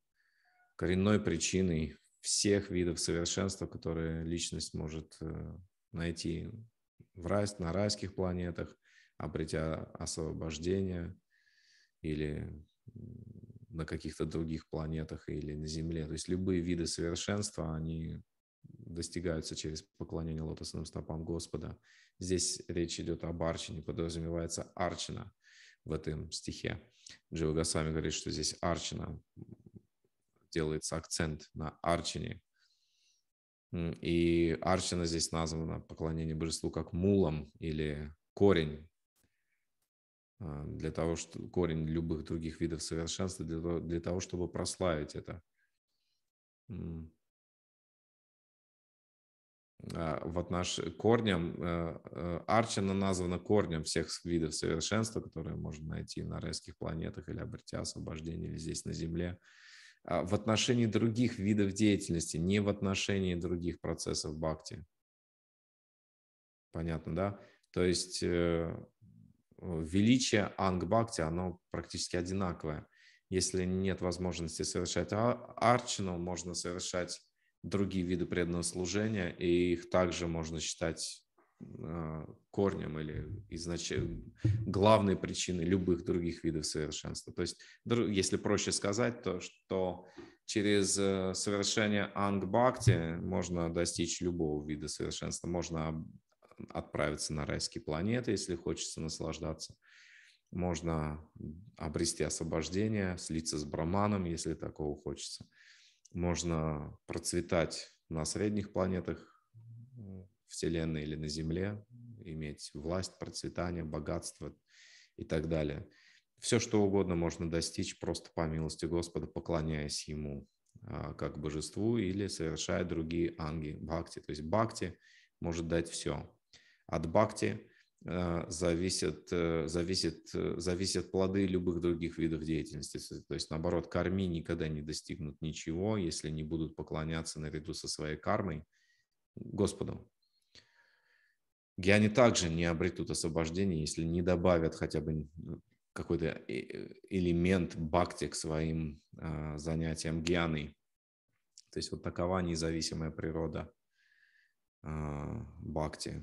коренной причиной всех видов совершенства, которые личность может э, найти в рай, на райских планетах, обретя освобождение или на каких-то других планетах или на Земле. То есть любые виды совершенства, они достигаются через поклонение лотосным стопам Господа. Здесь речь идет об арчине, подразумевается арчина в этом стихе. Джива Гасами говорит, что здесь арчина, делается акцент на арчине. И арчина здесь названа поклонение божеству как мулом или корень а, для того, что корень любых других видов совершенства, для для того чтобы прославить это. А, вот наш корнем, э, э, Арчина названа корнем всех видов совершенства, которые можно найти на райских планетах или обретя освобождение или здесь на Земле. А, в отношении других видов деятельности, не в отношении других процессов бхакти. Понятно, да? То есть э, Э, величие ангбакти оно практически одинаковое. Если нет возможности совершать а, арчину, можно совершать другие виды преданного служения, и их также можно считать э, корнем или изнач... главной причиной любых других видов совершенства. То есть, если проще сказать, то что через э, совершение ангбакти можно достичь любого вида совершенства, можно отправиться на райские планеты, если хочется наслаждаться. Можно обрести освобождение, слиться с браманом, если такого хочется. Можно процветать на средних планетах Вселенной или на Земле, иметь власть, процветание, богатство и так далее. Все, что угодно можно достичь просто по милости Господа, поклоняясь Ему а, как божеству или совершая другие анги бхакти. То есть бхакти может дать все от бхакти э, зависят, э, зависят, э, зависят плоды любых других видов деятельности. То есть, наоборот, карми никогда не достигнут ничего, если не будут поклоняться наряду со своей кармой Господу. Гьяни также не обретут освобождение, если не добавят хотя бы какой-то элемент бхакти к своим занятиям гьяны. То есть вот такова независимая природа бхакти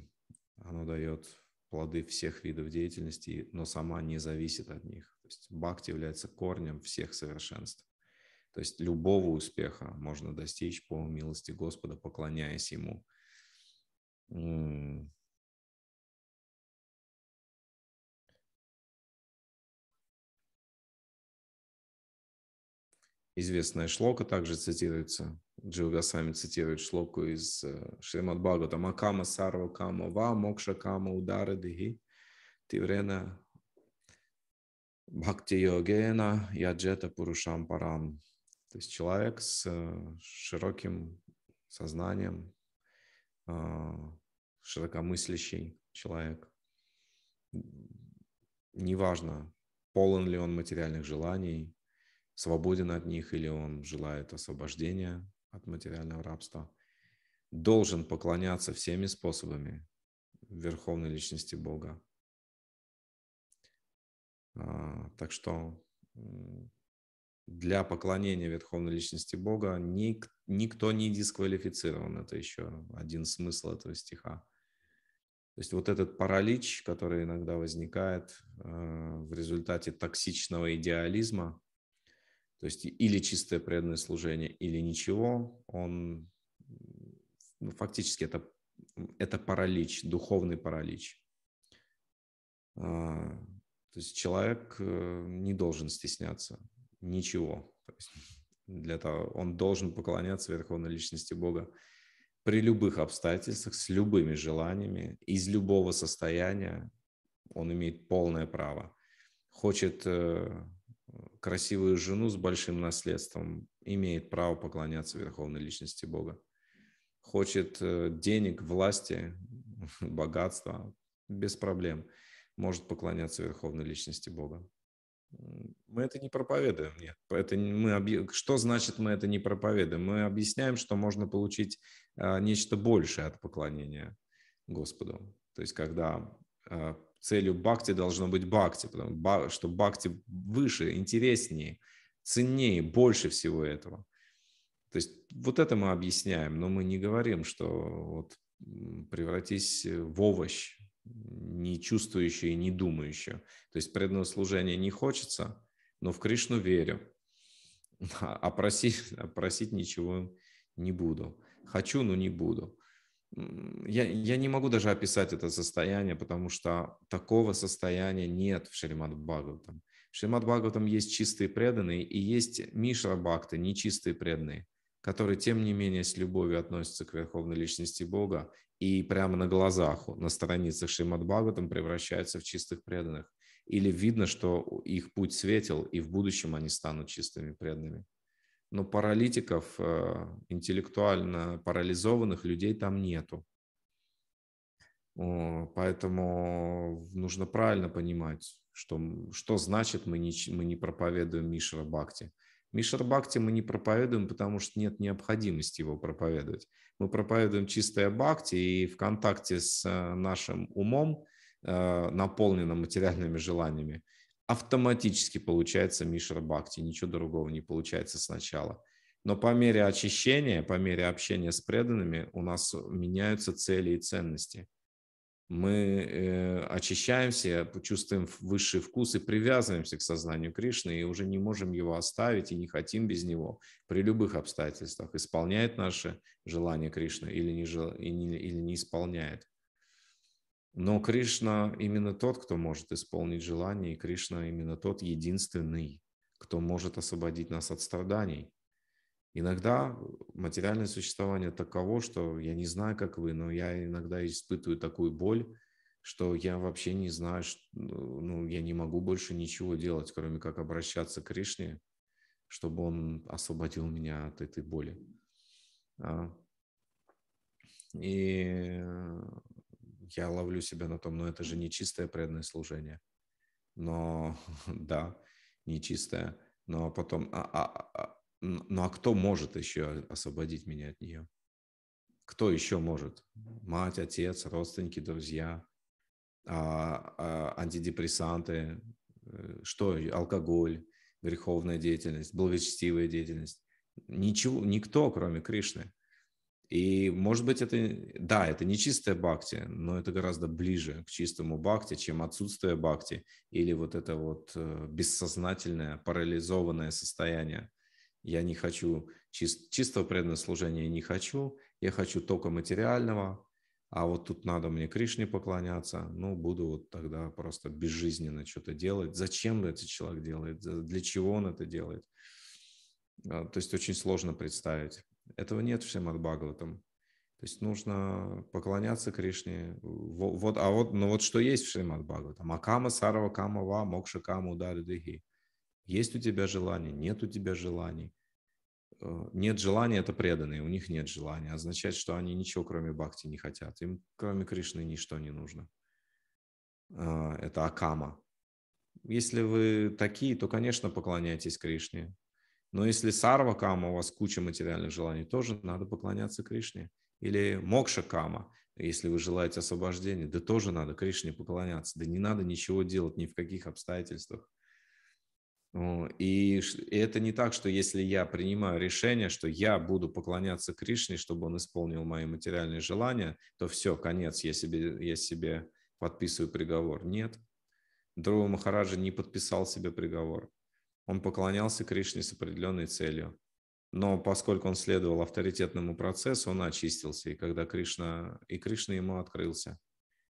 оно дает плоды всех видов деятельности, но сама не зависит от них. То есть бхакти является корнем всех совершенств. То есть любого успеха можно достичь по милости Господа, поклоняясь Ему. Известная шлока также цитируется. Джива Гасвами цитирует шлоку из э, Шримад Бхагавата. Макама сарва кама ва мокша кама удара дихи тиврена бхакти йогена яджета пурушам парам. То есть человек с э, широким сознанием, э, широкомыслящий человек. Неважно, полон ли он материальных желаний, свободен от них или он желает освобождения от материального рабства, должен поклоняться всеми способами Верховной Личности Бога. А, так что для поклонения Верховной Личности Бога ник, никто не дисквалифицирован. Это еще один смысл этого стиха. То есть вот этот паралич, который иногда возникает э, в результате токсичного идеализма, то есть или чистое преданное служение, или ничего, он ну, фактически это, это паралич, духовный паралич. А, то есть человек э, не должен стесняться ничего. То есть для того, он должен поклоняться Верховной Личности Бога при любых обстоятельствах, с любыми желаниями, из любого состояния он имеет полное право. Хочет э, красивую жену с большим наследством имеет право поклоняться Верховной Личности Бога. Хочет э, денег, власти, богатства, без проблем может поклоняться Верховной Личности Бога. Мы это не проповедуем. Нет. Это мы объ... Что значит мы это не проповедуем? Мы объясняем, что можно получить э, нечто большее от поклонения Господу. То есть, когда э, целью бхакти должно быть бхакти, потому что бхакти выше, интереснее, ценнее, больше всего этого. То есть вот это мы объясняем, но мы не говорим, что вот превратись в овощ, не чувствующий, не думающий. То есть преданного служения не хочется, но в Кришну верю. А, а просить, а просить ничего не буду. Хочу, но не буду я, я не могу даже описать это состояние, потому что такого состояния нет в Шримад Бхагаватам. В Шримад Бхагаватам есть чистые преданные и есть Мишра Бхакты, нечистые преданные, которые, тем не менее, с любовью относятся к Верховной Личности Бога и прямо на глазах, на страницах Шримад Бхагаватам превращаются в чистых преданных. Или видно, что их путь светил, и в будущем они станут чистыми преданными но паралитиков, э, интеллектуально парализованных людей там нету. Поэтому нужно правильно понимать, что, что значит мы не, мы не проповедуем Мишера Бхакти. Мишра Бхакти мы не проповедуем, потому что нет необходимости его проповедовать. Мы проповедуем чистое Бхакти и в контакте с э, нашим умом, э, наполненным материальными желаниями, автоматически получается Мишер Бхакти, ничего другого не получается сначала. Но по мере очищения, по мере общения с преданными у нас меняются цели и ценности. Мы э, очищаемся, чувствуем высший вкус и привязываемся к сознанию Кришны, и уже не можем его оставить и не хотим без него при любых обстоятельствах. Исполняет наше желание Кришны или не, жел... или не исполняет. Но Кришна именно тот, кто может исполнить желание, и Кришна именно тот единственный, кто может освободить нас от страданий. Иногда материальное существование таково, что я не знаю, как вы, но я иногда испытываю такую боль, что я вообще не знаю, ну, я не могу больше ничего делать, кроме как обращаться к Кришне, чтобы он освободил меня от этой боли. А. И э, я ловлю себя на том, но ну, это же нечистое преданное служение. Но да, нечистое. Но потом, а, а, а, ну а кто может еще освободить меня от нее? Кто еще может? Мать, отец, родственники, друзья, а, а, антидепрессанты, э, что, алкоголь, греховная деятельность, благочестивая деятельность. Ничего, никто, кроме Кришны. И, может быть, это, э, да, это не чистая бхакти, но это гораздо ближе к чистому бхакти, чем отсутствие бхакти или вот это вот э, бессознательное, парализованное состояние. Я не хочу чист, чистого преданного служения, не хочу, я хочу только материального, а вот тут надо мне Кришне поклоняться, ну, буду вот тогда просто безжизненно что-то делать. Зачем этот человек делает? Для чего он это делает? А, то есть очень сложно представить. Этого нет в Шримад Бхагаватам. То есть нужно поклоняться Кришне. Вот, вот, а вот, ну вот что есть в Шримад Бхагаватам? Акама сарава кама ва мокша кама удары дыхи. Есть у тебя желание, нет у тебя желаний. Э, нет желания – это преданные, у них нет желания. Означает, что они ничего кроме бхакти не хотят. Им кроме Кришны ничто не нужно. Э, это акама. Если вы такие, то, конечно, поклоняйтесь Кришне. Но если сарва кама, у вас куча материальных желаний, тоже надо поклоняться Кришне. Или мокша кама, если вы желаете освобождения, да тоже надо Кришне поклоняться. Да не надо ничего делать ни в каких обстоятельствах. И это не так, что если я принимаю решение, что я буду поклоняться Кришне, чтобы он исполнил мои материальные желания, то все, конец, я себе, я себе подписываю приговор. Нет. Дрова Махараджа не подписал себе приговор он поклонялся Кришне с определенной целью. Но поскольку он следовал авторитетному процессу, он очистился, и когда Кришна, и Кришна ему открылся,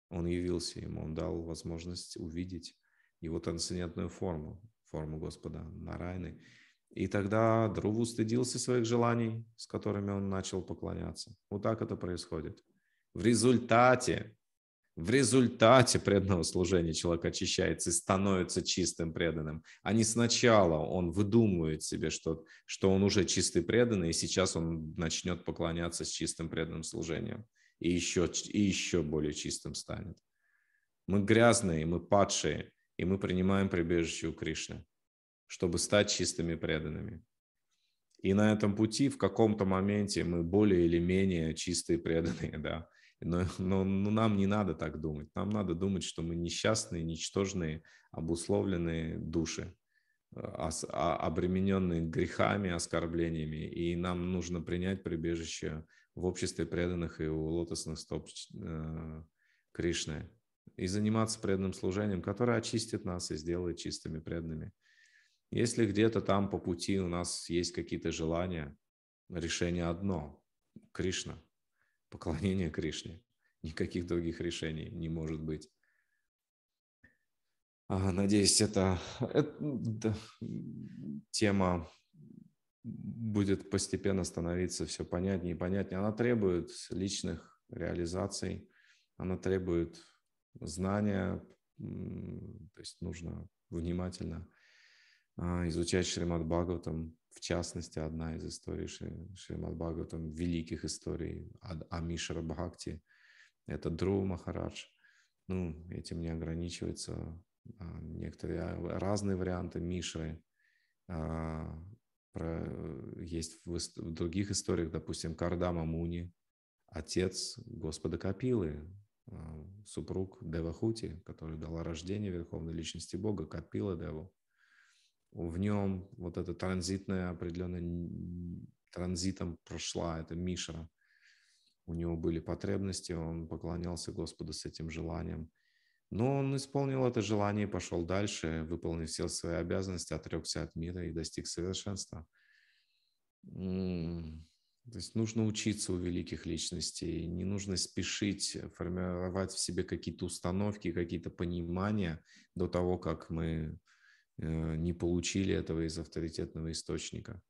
он явился ему, он дал возможность увидеть его трансцендентную форму, форму Господа Нарайны. И тогда Друву стыдился своих желаний, с которыми он начал поклоняться. Вот так это происходит. В результате в результате преданного служения человек очищается и становится чистым преданным, а не сначала он выдумывает себе, что, что он уже чистый преданный, и сейчас он начнет поклоняться с чистым преданным служением и еще, и еще более чистым станет. Мы грязные, мы падшие, и мы принимаем прибежище у Кришны, чтобы стать чистыми преданными. И на этом пути в каком-то моменте мы более или менее чистые преданные, да, но, но, но нам не надо так думать. Нам надо думать, что мы несчастные, ничтожные, обусловленные души, а, а, обремененные грехами, оскорблениями, и нам нужно принять прибежище в обществе преданных и у лотосных стоп э, Кришны и заниматься преданным служением, которое очистит нас и сделает чистыми преданными. Если где-то там по пути у нас есть какие-то желания, решение одно – Кришна – Поклонение Кришне. Никаких других решений не может быть. А, надеюсь, эта, эта тема будет постепенно становиться все понятнее и понятнее. Она требует личных реализаций, она требует знания, то есть нужно внимательно а, изучать Шримад Бхагаватам, в частности, одна из историй Шри, Шримад Бхагаватам, великих историй Амишара Бхакти, это Дру Махарадж. Ну, этим не ограничивается. А, некоторые а, разные варианты Мишры а, про, есть в, в других историях, допустим, Кардама Муни, отец Господа Капилы, супруг Девахути, который дала рождение Верховной Личности Бога, Капила Деву в нем вот эта транзитная определенная транзитом прошла, это Миша. У него были потребности, он поклонялся Господу с этим желанием. Но он исполнил это желание и пошел дальше, выполнив все свои обязанности, отрекся от мира и достиг совершенства. М-м, то есть нужно учиться у великих личностей, не нужно спешить формировать в себе какие-то установки, какие-то понимания до того, как мы Э, не получили этого из авторитетного источника.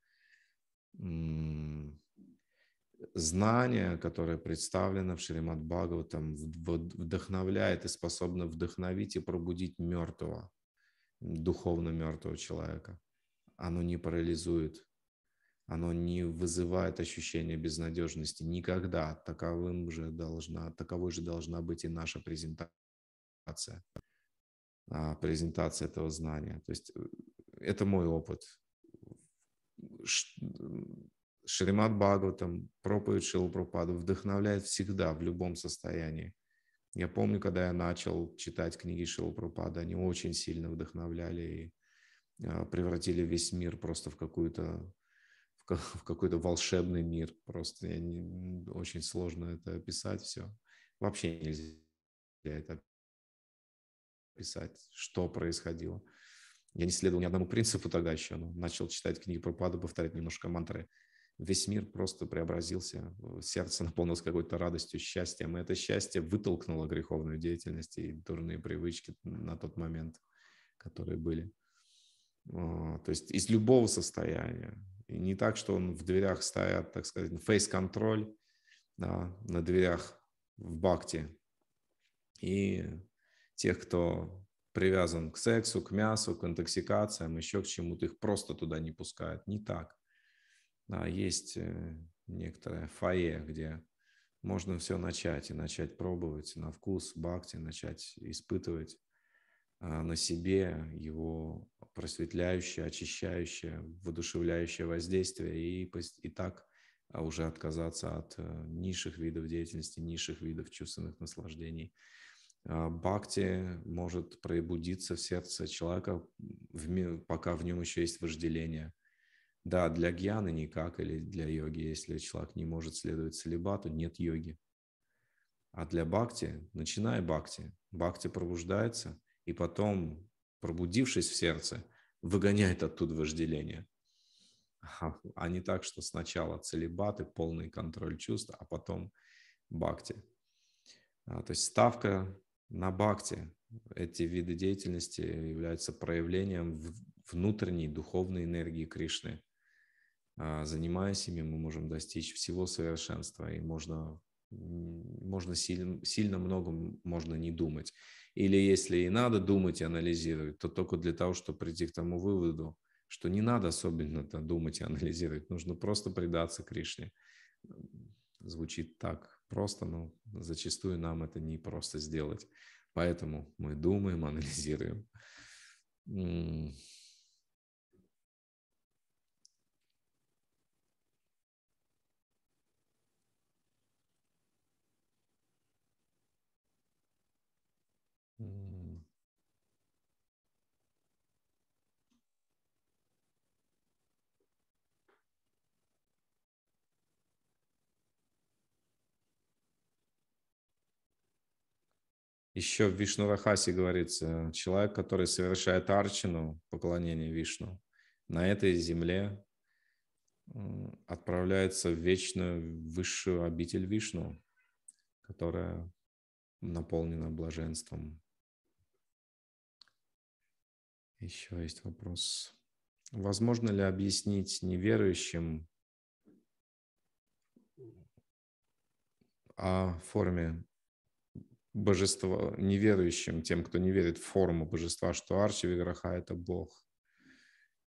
Знание, которое представлено в Шримад Бхагаватам, вдохновляет и способно вдохновить и пробудить мертвого, духовно мертвого человека. Оно не парализует, оно не вызывает ощущение безнадежности никогда. Таковым же должна, таковой же должна быть и наша презентация. А, презентации этого знания. То есть э, это мой опыт. Шримат Бхагаватам, проповедь Шилпрапада вдохновляет всегда, в любом состоянии. Я помню, когда я начал читать книги Шилпрапада, они очень сильно вдохновляли и а, превратили весь мир просто в какую-то в какой-то волшебный мир. Просто я не, очень сложно это описать все. Вообще нельзя это писать, что происходило. Я не следовал ни одному принципу тогда еще, но начал читать книги про паду, повторять немножко мантры. Весь мир просто преобразился, сердце наполнилось какой-то радостью, счастьем, и это счастье вытолкнуло греховную деятельность и дурные привычки на тот момент, которые были. А, то есть из любого состояния. И не так, что он в дверях стоят, так сказать, фейс-контроль да, на дверях в бакте. И тех, кто привязан к сексу, к мясу, к интоксикациям, еще к чему-то, их просто туда не пускают. Не так. Да, есть э, некоторое фае, где можно все начать и начать пробовать на вкус бхакти, начать испытывать а, на себе его просветляющее, очищающее, воодушевляющее воздействие и, и так а, уже отказаться от э, низших видов деятельности, низших видов чувственных наслаждений – Бхакти а, может пробудиться в сердце человека, пока в нем еще есть вожделение. Да, для гьяны никак, или для йоги, если человек не может следовать целебату, нет йоги. А для бхакти, начиная бхакти, бхакти пробуждается, и потом, пробудившись в сердце, выгоняет оттуда вожделение. А не так, что сначала целебаты, полный контроль чувств, а потом бхакти. А, то есть ставка на бхакти. Эти виды деятельности являются проявлением внутренней духовной энергии Кришны. А, занимаясь ими, мы можем достичь всего совершенства, и можно, можно сильно, сильно много можно не думать. Или если и надо думать и анализировать, то только для того, чтобы прийти к тому выводу, что не надо особенно думать и анализировать, нужно просто предаться Кришне. Звучит так Просто, но ну, зачастую нам это не просто сделать. Поэтому мы думаем, анализируем. Еще в Вишну Рахасе говорится, человек, который совершает арчину, поклонение Вишну, на этой земле отправляется в вечную высшую обитель Вишну, которая наполнена блаженством. Еще есть вопрос. Возможно ли объяснить неверующим о форме божество неверующим, тем, кто не верит в форму божества, что Арчи греха – это Бог.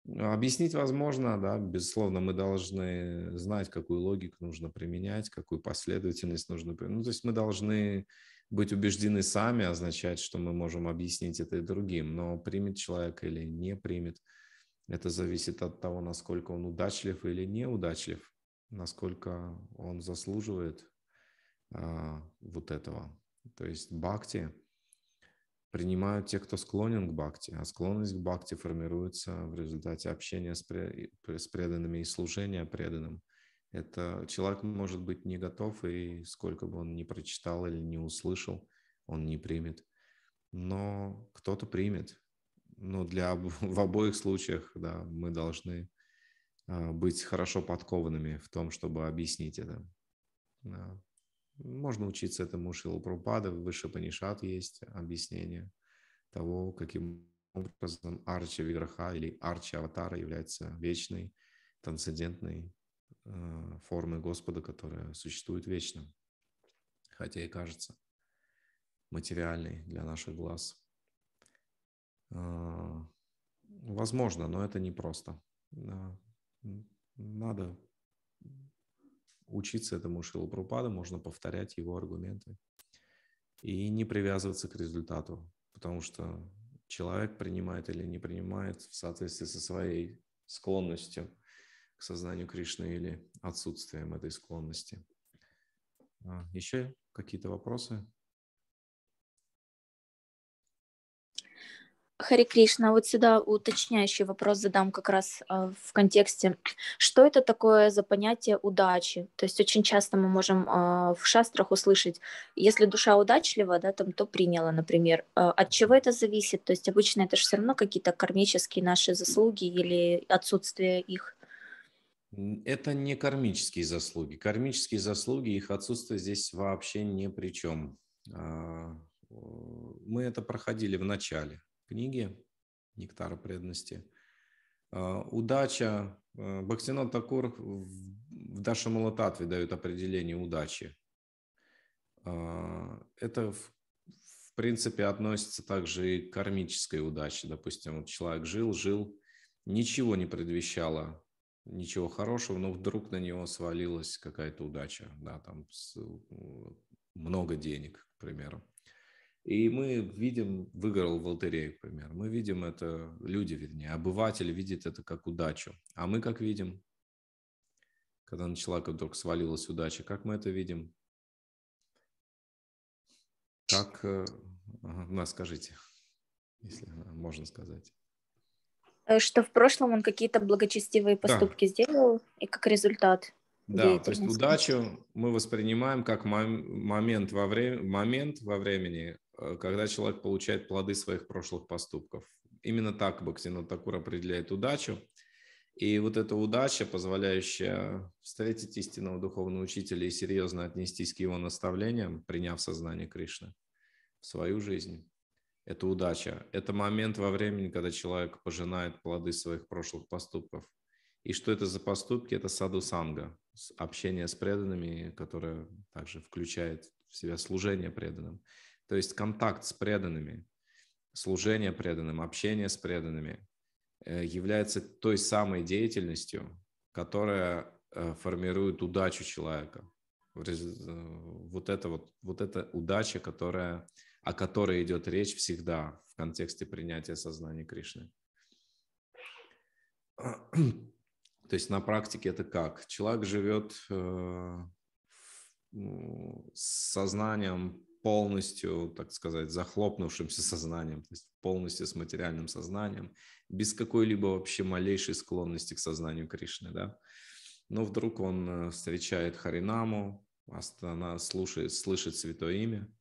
Ну, объяснить возможно, да, безусловно, мы должны знать, какую логику нужно применять, какую последовательность нужно применять. Ну, то есть мы должны быть убеждены сами означает, что мы можем объяснить это и другим, но примет человек или не примет, это зависит от того, насколько он удачлив или неудачлив, насколько он заслуживает а, вот этого. То есть бхакти принимают те, кто склонен к бхакти, а склонность к бхакти формируется в результате общения с, преданными и служения преданным. Это человек может быть не готов, и сколько бы он ни прочитал или не услышал, он не примет. Но кто-то примет. Но для, в обоих случаях да, мы должны а, быть хорошо подкованными в том, чтобы объяснить это. Можно учиться этому Шилопрупада, выше Панишат есть объяснение того, каким образом Арча Виграха или Арча Аватара является вечной, трансцендентной э, формой Господа, которая существует вечно, хотя и кажется материальной для наших глаз. Э, возможно, но это непросто. Да. Надо учиться этому Шилупрупада, можно повторять его аргументы и не привязываться к результату, потому что человек принимает или не принимает в соответствии со своей склонностью к сознанию Кришны или отсутствием этой склонности. А, Еще какие-то вопросы? Хари Кришна, вот сюда уточняющий вопрос задам как раз э, в контексте. Что это такое за понятие удачи? То есть очень часто мы можем э, в шастрах услышать, если душа удачлива, да, там, то приняла, например. Э, от чего это зависит? То есть обычно это же все равно какие-то кармические наши заслуги или отсутствие их. Это не кармические заслуги. Кармические заслуги, их отсутствие здесь вообще ни при чем. Мы это проходили в начале книги «Нектар преданности». А, удача. А, Бхактинат Такур в Даша Малататве дает определение удачи. А, это, в принципе, относится также и к кармической удаче. Допустим, вот человек жил, жил, ничего не предвещало ничего хорошего, но вдруг на него свалилась какая-то удача, да, там много денег, к примеру. И мы видим, выиграл в лотерее, к примеру. Мы видим это, люди, вернее, обыватель видит это как удачу. А мы как видим, когда на человека вдруг свалилась удача, как мы это видим? Как, э, ага, скажите, если можно сказать. Э, что в прошлом он какие-то благочестивые поступки да. сделал, и как результат да, то есть удачу мы воспринимаем как момент во, вре- момент во времени, Э, когда человек получает плоды своих прошлых поступков. Именно так Бхактина Такур определяет удачу. И вот эта удача, позволяющая встретить истинного духовного учителя и серьезно отнестись к его наставлениям, приняв сознание Кришны в свою жизнь, это удача. Это момент во времени, когда человек пожинает плоды своих прошлых поступков. И что это за поступки? Это саду-санга, общение с преданными, которое также включает в себя служение преданным. То есть контакт с преданными, служение преданным, общение с преданными э, является той самой деятельностью, которая э, формирует удачу человека. Э, вот это вот, вот эта удача, которая, о которой идет речь всегда в контексте принятия сознания Кришны. То есть на практике это как? Человек живет ну, с сознанием полностью, так сказать, захлопнувшимся сознанием, то есть полностью с материальным сознанием, без какой-либо вообще малейшей склонности к сознанию Кришны, да. Но вдруг он э, встречает Харинаму, она слушает, слышит святое имя,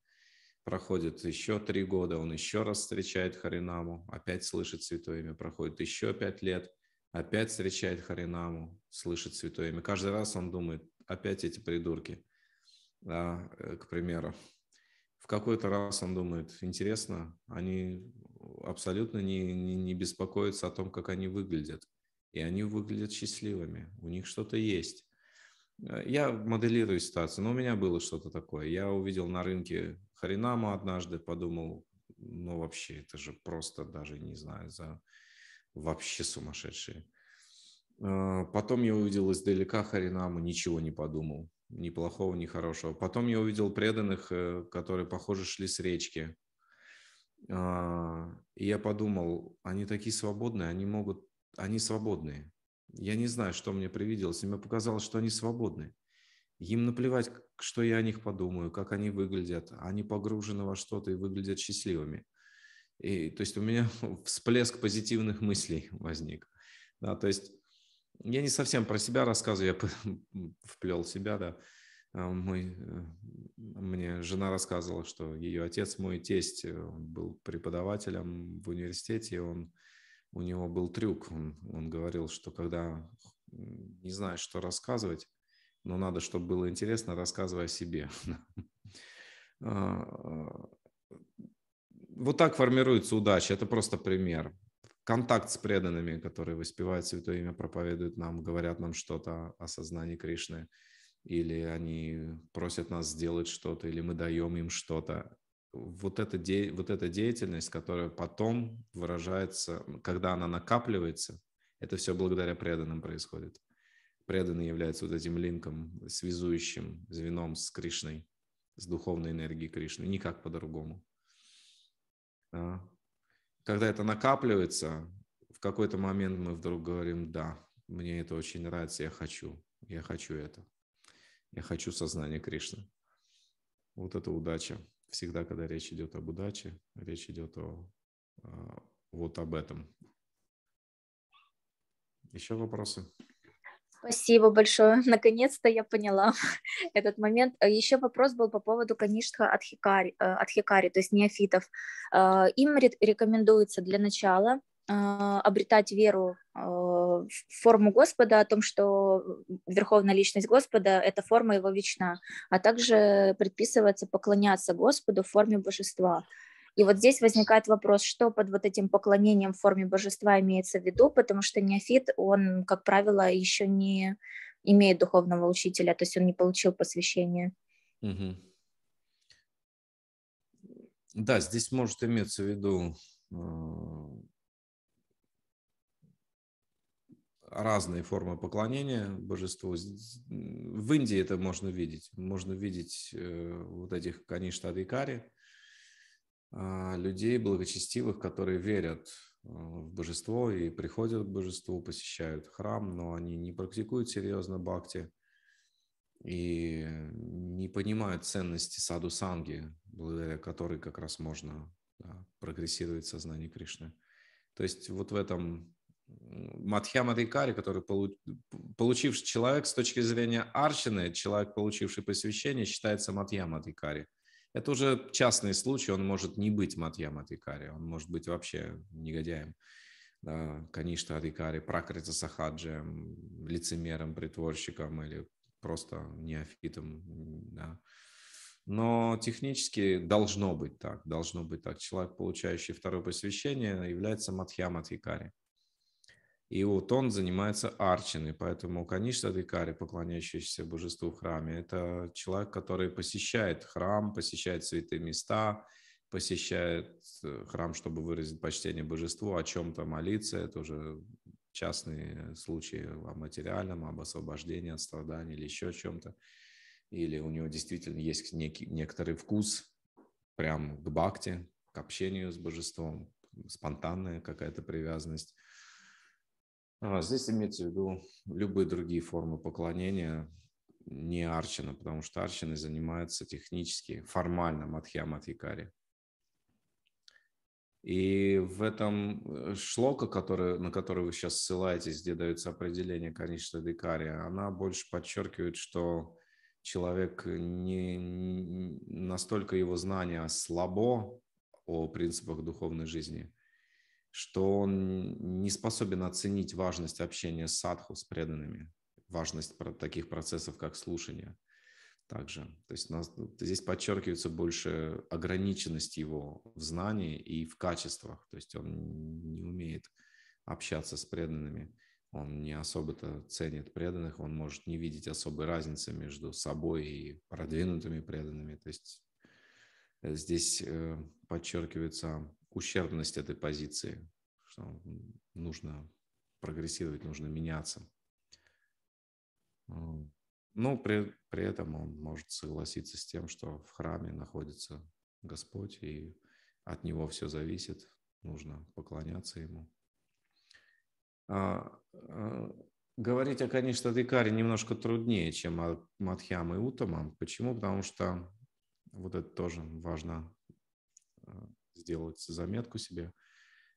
проходит еще три года, он еще раз встречает Харинаму, опять слышит святое имя, проходит еще пять лет, опять встречает Харинаму, слышит святое имя. Каждый раз он думает, опять эти придурки, да, э, к примеру в какой-то раз он думает, интересно, они абсолютно не, не, не беспокоятся о том, как они выглядят. И они выглядят счастливыми, у них что-то есть. Э, я моделирую ситуацию, но у меня было что-то такое. Я увидел на рынке Харинаму однажды, подумал, ну вообще, это же просто даже, не знаю, за вообще сумасшедшие. Э, потом я увидел издалека Харинаму, ничего не подумал ни плохого, ни хорошего. Потом я увидел преданных, э, которые, похоже, шли с речки. А, и я подумал, они такие свободные, они могут, они свободные. Я не знаю, что мне привиделось, и мне показалось, что они свободны. Им наплевать, что я о них подумаю, как они выглядят. Они погружены во что-то и выглядят счастливыми. И, то есть у меня всплеск позитивных мыслей возник. Да, то есть я не совсем про себя рассказываю, я вплел себя, да. А, мой, э, мне жена рассказывала, что ее отец, мой тесть, э, он был преподавателем в университете, он, у него был трюк. Он, он говорил, что когда не знаешь, что рассказывать, но надо, чтобы было интересно, рассказывай о себе. А, а, вот так формируется удача. Это просто пример контакт с преданными, которые воспевают Святое Имя, проповедуют нам, говорят нам что-то о сознании Кришны, или они просят нас сделать что-то, или мы даем им что-то. Вот эта, де... вот эта деятельность, которая потом выражается, когда она накапливается, это все благодаря преданным происходит. Преданный является вот этим линком, связующим звеном с Кришной, с духовной энергией Кришны, никак по-другому. А когда это накапливается, в какой-то момент мы вдруг говорим, да, мне это очень нравится, я хочу, я хочу это. Я хочу сознание Кришны. Вот это удача. Всегда, когда речь идет об удаче, речь идет о, а, вот об этом. Еще вопросы? Спасибо большое. Наконец-то я поняла этот момент. Э, Еще вопрос был по поводу каништха от хикари, э, от хикари, то есть неофитов. Э, им рекомендуется для начала обретать веру в форму Господа, о том, что верховная личность Господа — это форма его вечна, а также предписывается поклоняться Господу в форме божества. И вот здесь возникает вопрос, что под вот этим поклонением в форме божества имеется в виду, потому что неофит, он, как правило, еще не имеет духовного учителя, то есть он не получил посвящение. Угу. Да, здесь может иметься в виду э, разные формы поклонения божеству. В Индии это можно видеть. Можно видеть э, вот этих, конечно, адвикари, а, людей благочестивых, которые верят э, в божество и приходят к божеству, посещают храм, но они не практикуют серьезно бхакти и не понимают ценности саду санги, благодаря которой как раз можно да, прогрессировать сознание Кришны. То есть вот в этом Мадхья Мадхикари, который получ... получивший человек с точки зрения Арчины, человек, получивший посвящение, считается Мадхья Мадхикари – это уже частный случай, он может не быть Матьям Атикари, он может быть вообще негодяем. Да, конечно, Атикари, Пракрита Сахаджем, лицемером, притворщиком или просто неофитом. Да. Но технически должно быть так, должно быть так. Человек, получающий второе посвящение, является Матхьям атхикари. И вот он занимается арчиной, поэтому Каништа Адикари, поклоняющийся божеству в храме, это человек, который посещает храм, посещает святые места, посещает э, храм, чтобы выразить почтение божеству, о чем-то молиться, это уже частные случаи о материальном, об освобождении от страданий или еще о чем-то. Или у него действительно есть некий, некоторый вкус прям к бхакти, к общению с божеством, спонтанная какая-то привязанность а, здесь имеется в виду любые другие формы поклонения, не арчина, потому что арчина занимается технически, формально матхья матхикари. И в этом э, шлока, который, на который вы сейчас ссылаетесь, где дается определение конечно дикари, она больше подчеркивает, что человек не, не настолько его знание слабо о принципах духовной жизни – что он не способен оценить важность общения с садху, с преданными, важность таких процессов, как слушание также. То есть нас, здесь подчеркивается больше ограниченность его в знании и в качествах. То есть он не умеет общаться с преданными, он не особо-то ценит преданных, он может не видеть особой разницы между собой и продвинутыми преданными. То есть э, здесь э, подчеркивается ущербность этой позиции, что нужно прогрессировать, нужно меняться. Но ну, при, при этом он может согласиться с тем, что в храме находится Господь, и от Него все зависит, нужно поклоняться Ему. А, а, говорить о конечно Дикаре немножко труднее, чем о Мадхям и Утамам. Почему? Потому что вот это тоже важно сделать заметку себе.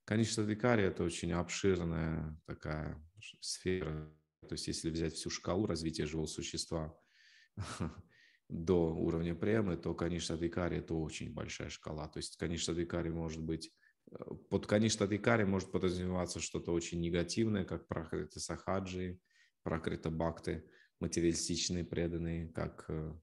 Конечно, дикария – это очень обширная такая сфера. То есть если взять всю шкалу развития живого существа до уровня премы, то, конечно, дикария – это очень большая шкала. То есть, конечно, дикария может быть э, под конечно дикари может подразумеваться что-то очень негативное, как пракриты сахаджи, пракрита бакты, материалистичные преданные, как э,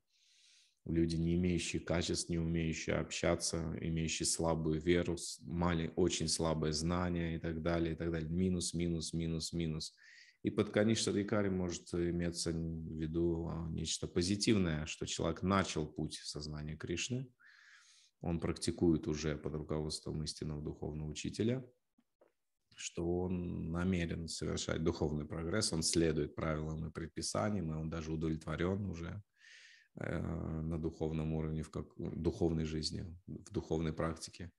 люди, не имеющие качеств, не умеющие общаться, имеющие слабую веру, малень очень слабое знание и так далее, и так далее. Минус, минус, минус, минус. И под конечно Рикари может иметься в виду а, нечто позитивное, что человек начал путь в сознания Кришны, он практикует уже под руководством истинного духовного учителя, что он намерен совершать духовный прогресс, он следует правилам и предписаниям, и он даже удовлетворен уже Э, на духовном уровне, в как, духовной жизни, в духовной практике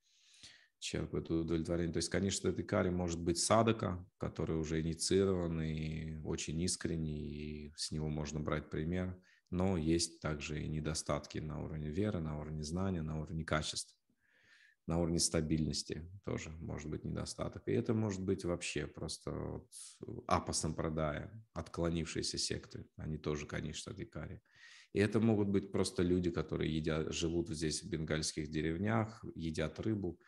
черпают удовлетворение. То есть, конечно, этой каре может быть садака, который уже инициирован и очень искренний, и с него можно брать пример, но есть также и недостатки на уровне веры, на уровне знания, на уровне качества, на уровне стабильности тоже может быть недостаток. И это может быть вообще просто вот апасом продая, отклонившиеся секты, они а тоже, конечно, дикари. И это могут быть просто люди, которые едят, живут здесь в бенгальских деревнях, едят рыбу,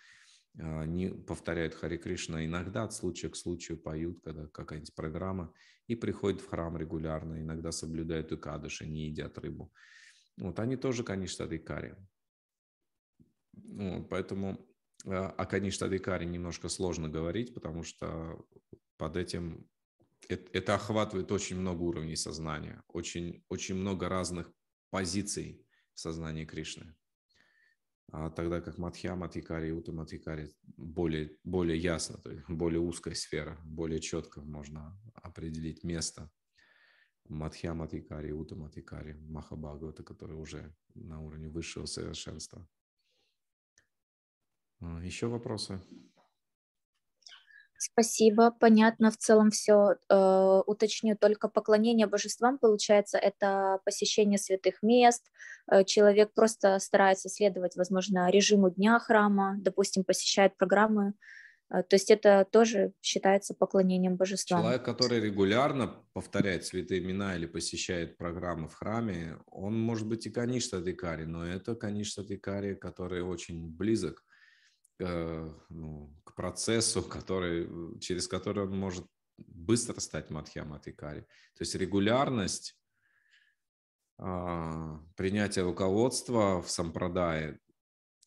а, не повторяют Хари Кришна. Иногда от случая к случаю поют, когда какая-нибудь программа, и приходят в храм регулярно, иногда соблюдают икадыши, не едят рыбу. Вот они тоже, конечно, адикари. Вот, поэтому а, о Каништадикаре немножко сложно говорить, потому что под этим это, это охватывает очень много уровней сознания, очень, очень много разных позиций в сознании Кришны. А тогда как Мадхья Матхикари и Ута Матхикари более, более ясно, то есть более узкая сфера, более четко можно определить место Мадхья Матхикари, Ута Матхикари, это который уже на уровне высшего совершенства. А, Еще вопросы? Спасибо, понятно в целом все. Э, уточню только поклонение божествам, получается, это посещение святых мест. Э, человек просто старается следовать, возможно, режиму дня храма, допустим, посещает программы. Э, то есть это тоже считается поклонением божествам. Человек, который регулярно повторяет святые имена или посещает программы в храме, он может быть и каништа дикари, но это каништа дикари, который очень близок к, э, ну, к процессу, который, э, через который он может быстро стать Мадхьям Атикари. То есть регулярность а, принятия руководства в сампрадае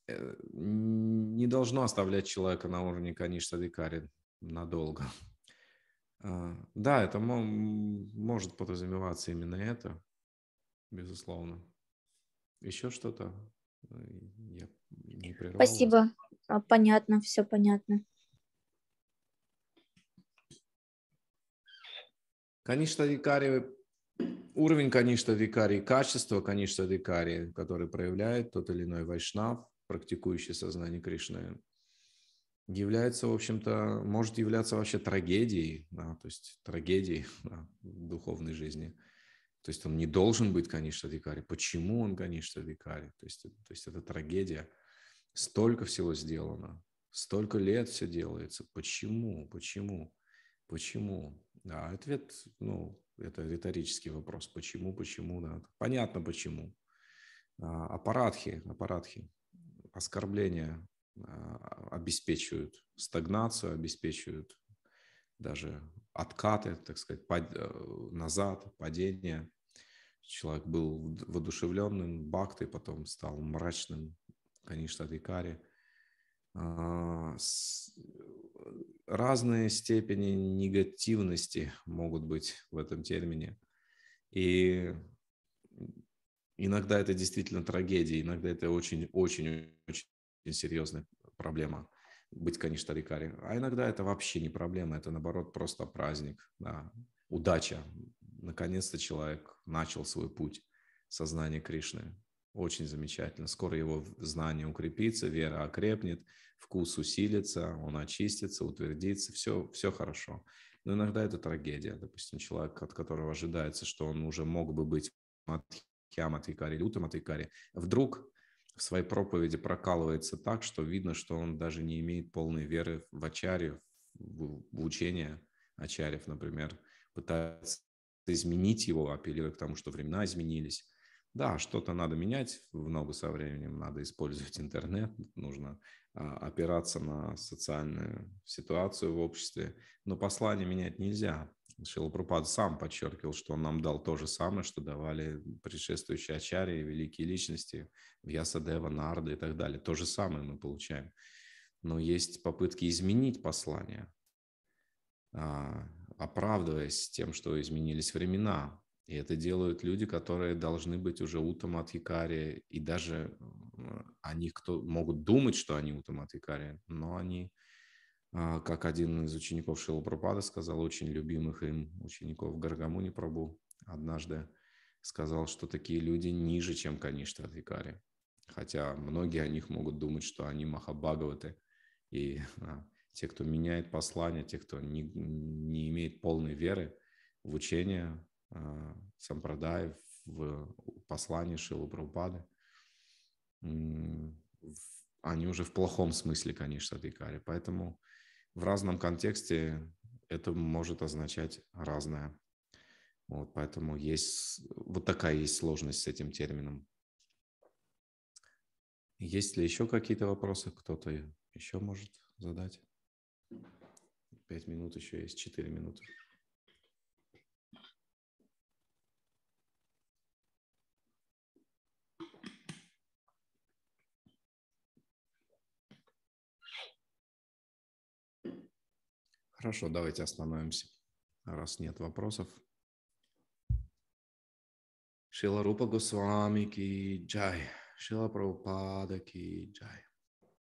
э, не должно оставлять человека на уровне Каништа Дикари надолго. А, да, это может подразумеваться именно это, безусловно. Еще что-то? Я не прервал. Спасибо. А, понятно, все понятно. Конечно, викарий, уровень, конечно, викарий, качество, конечно, викарий, который проявляет тот или иной вайшнав, практикующий сознание Кришны, является, в общем-то, может являться вообще трагедией, да, то есть трагедией да, в духовной жизни. То есть он не должен быть, конечно, викарий. Почему он, конечно, викарий? То есть, то есть это трагедия – Столько всего сделано, столько лет все делается. Почему? Почему? Почему? А ответ, ну, это риторический вопрос. Почему? Почему? Да. Понятно, почему. А, аппаратхи, аппаратхи, оскорбления а, обеспечивают стагнацию, обеспечивают даже откаты, так сказать, под, э, назад, падение. Человек был воодушевленным бактой, потом стал мрачным, конечно, Адикари, а, разные степени негативности могут быть в этом термине. И иногда это действительно трагедия, иногда это очень-очень-очень серьезная проблема быть, конечно, рикари. А иногда это вообще не проблема, это, наоборот, просто праздник, да. удача. Наконец-то человек начал свой путь сознания Кришны. Очень замечательно. Скоро его знание укрепится, вера окрепнет, вкус усилится, он очистится, утвердится. Все, все хорошо. Но иногда это трагедия. Допустим, человек, от которого ожидается, что он уже мог бы быть матхиам Матхикари или Ута Матхикари, вдруг в своей проповеди прокалывается так, что видно, что он даже не имеет полной веры в Ачарьев, в учение Ачарьев, например, пытается изменить его, апеллируя к тому, что времена изменились, да, что-то надо менять в ногу со временем, надо использовать интернет, нужно а, опираться на социальную ситуацию в обществе, но послание менять нельзя. Шилопрупад сам подчеркивал, что он нам дал то же самое, что давали предшествующие ачарии, великие личности, Ясадева, Нарда и так далее. То же самое мы получаем. Но есть попытки изменить послание, а, оправдываясь тем, что изменились времена, и это делают люди, которые должны быть уже утом от Якари, и даже они кто могут думать, что они утом от Якари, но они, а, как один из учеников Шилапрапада сказал, очень любимых им учеников Гаргамуни Прабу однажды сказал, что такие люди ниже, чем конечно от Якари. Хотя многие о них могут думать, что они Махабхагаваты, и а, те, кто меняет послание, те, кто не, не имеет полной веры в учение, Э, Сампрадаев, в послании Шилу Прабхупады. Они уже в плохом смысле, конечно, Адхикари. Поэтому в разном контексте это может означать разное. Вот, поэтому есть вот такая есть сложность с этим термином. Есть ли еще какие-то вопросы? Кто-то еще может задать? Пять минут еще есть, четыре минуты. Хорошо, давайте остановимся, раз нет вопросов. Шила Рупа Госвами ки джай, Шила Прабхупада ки джай.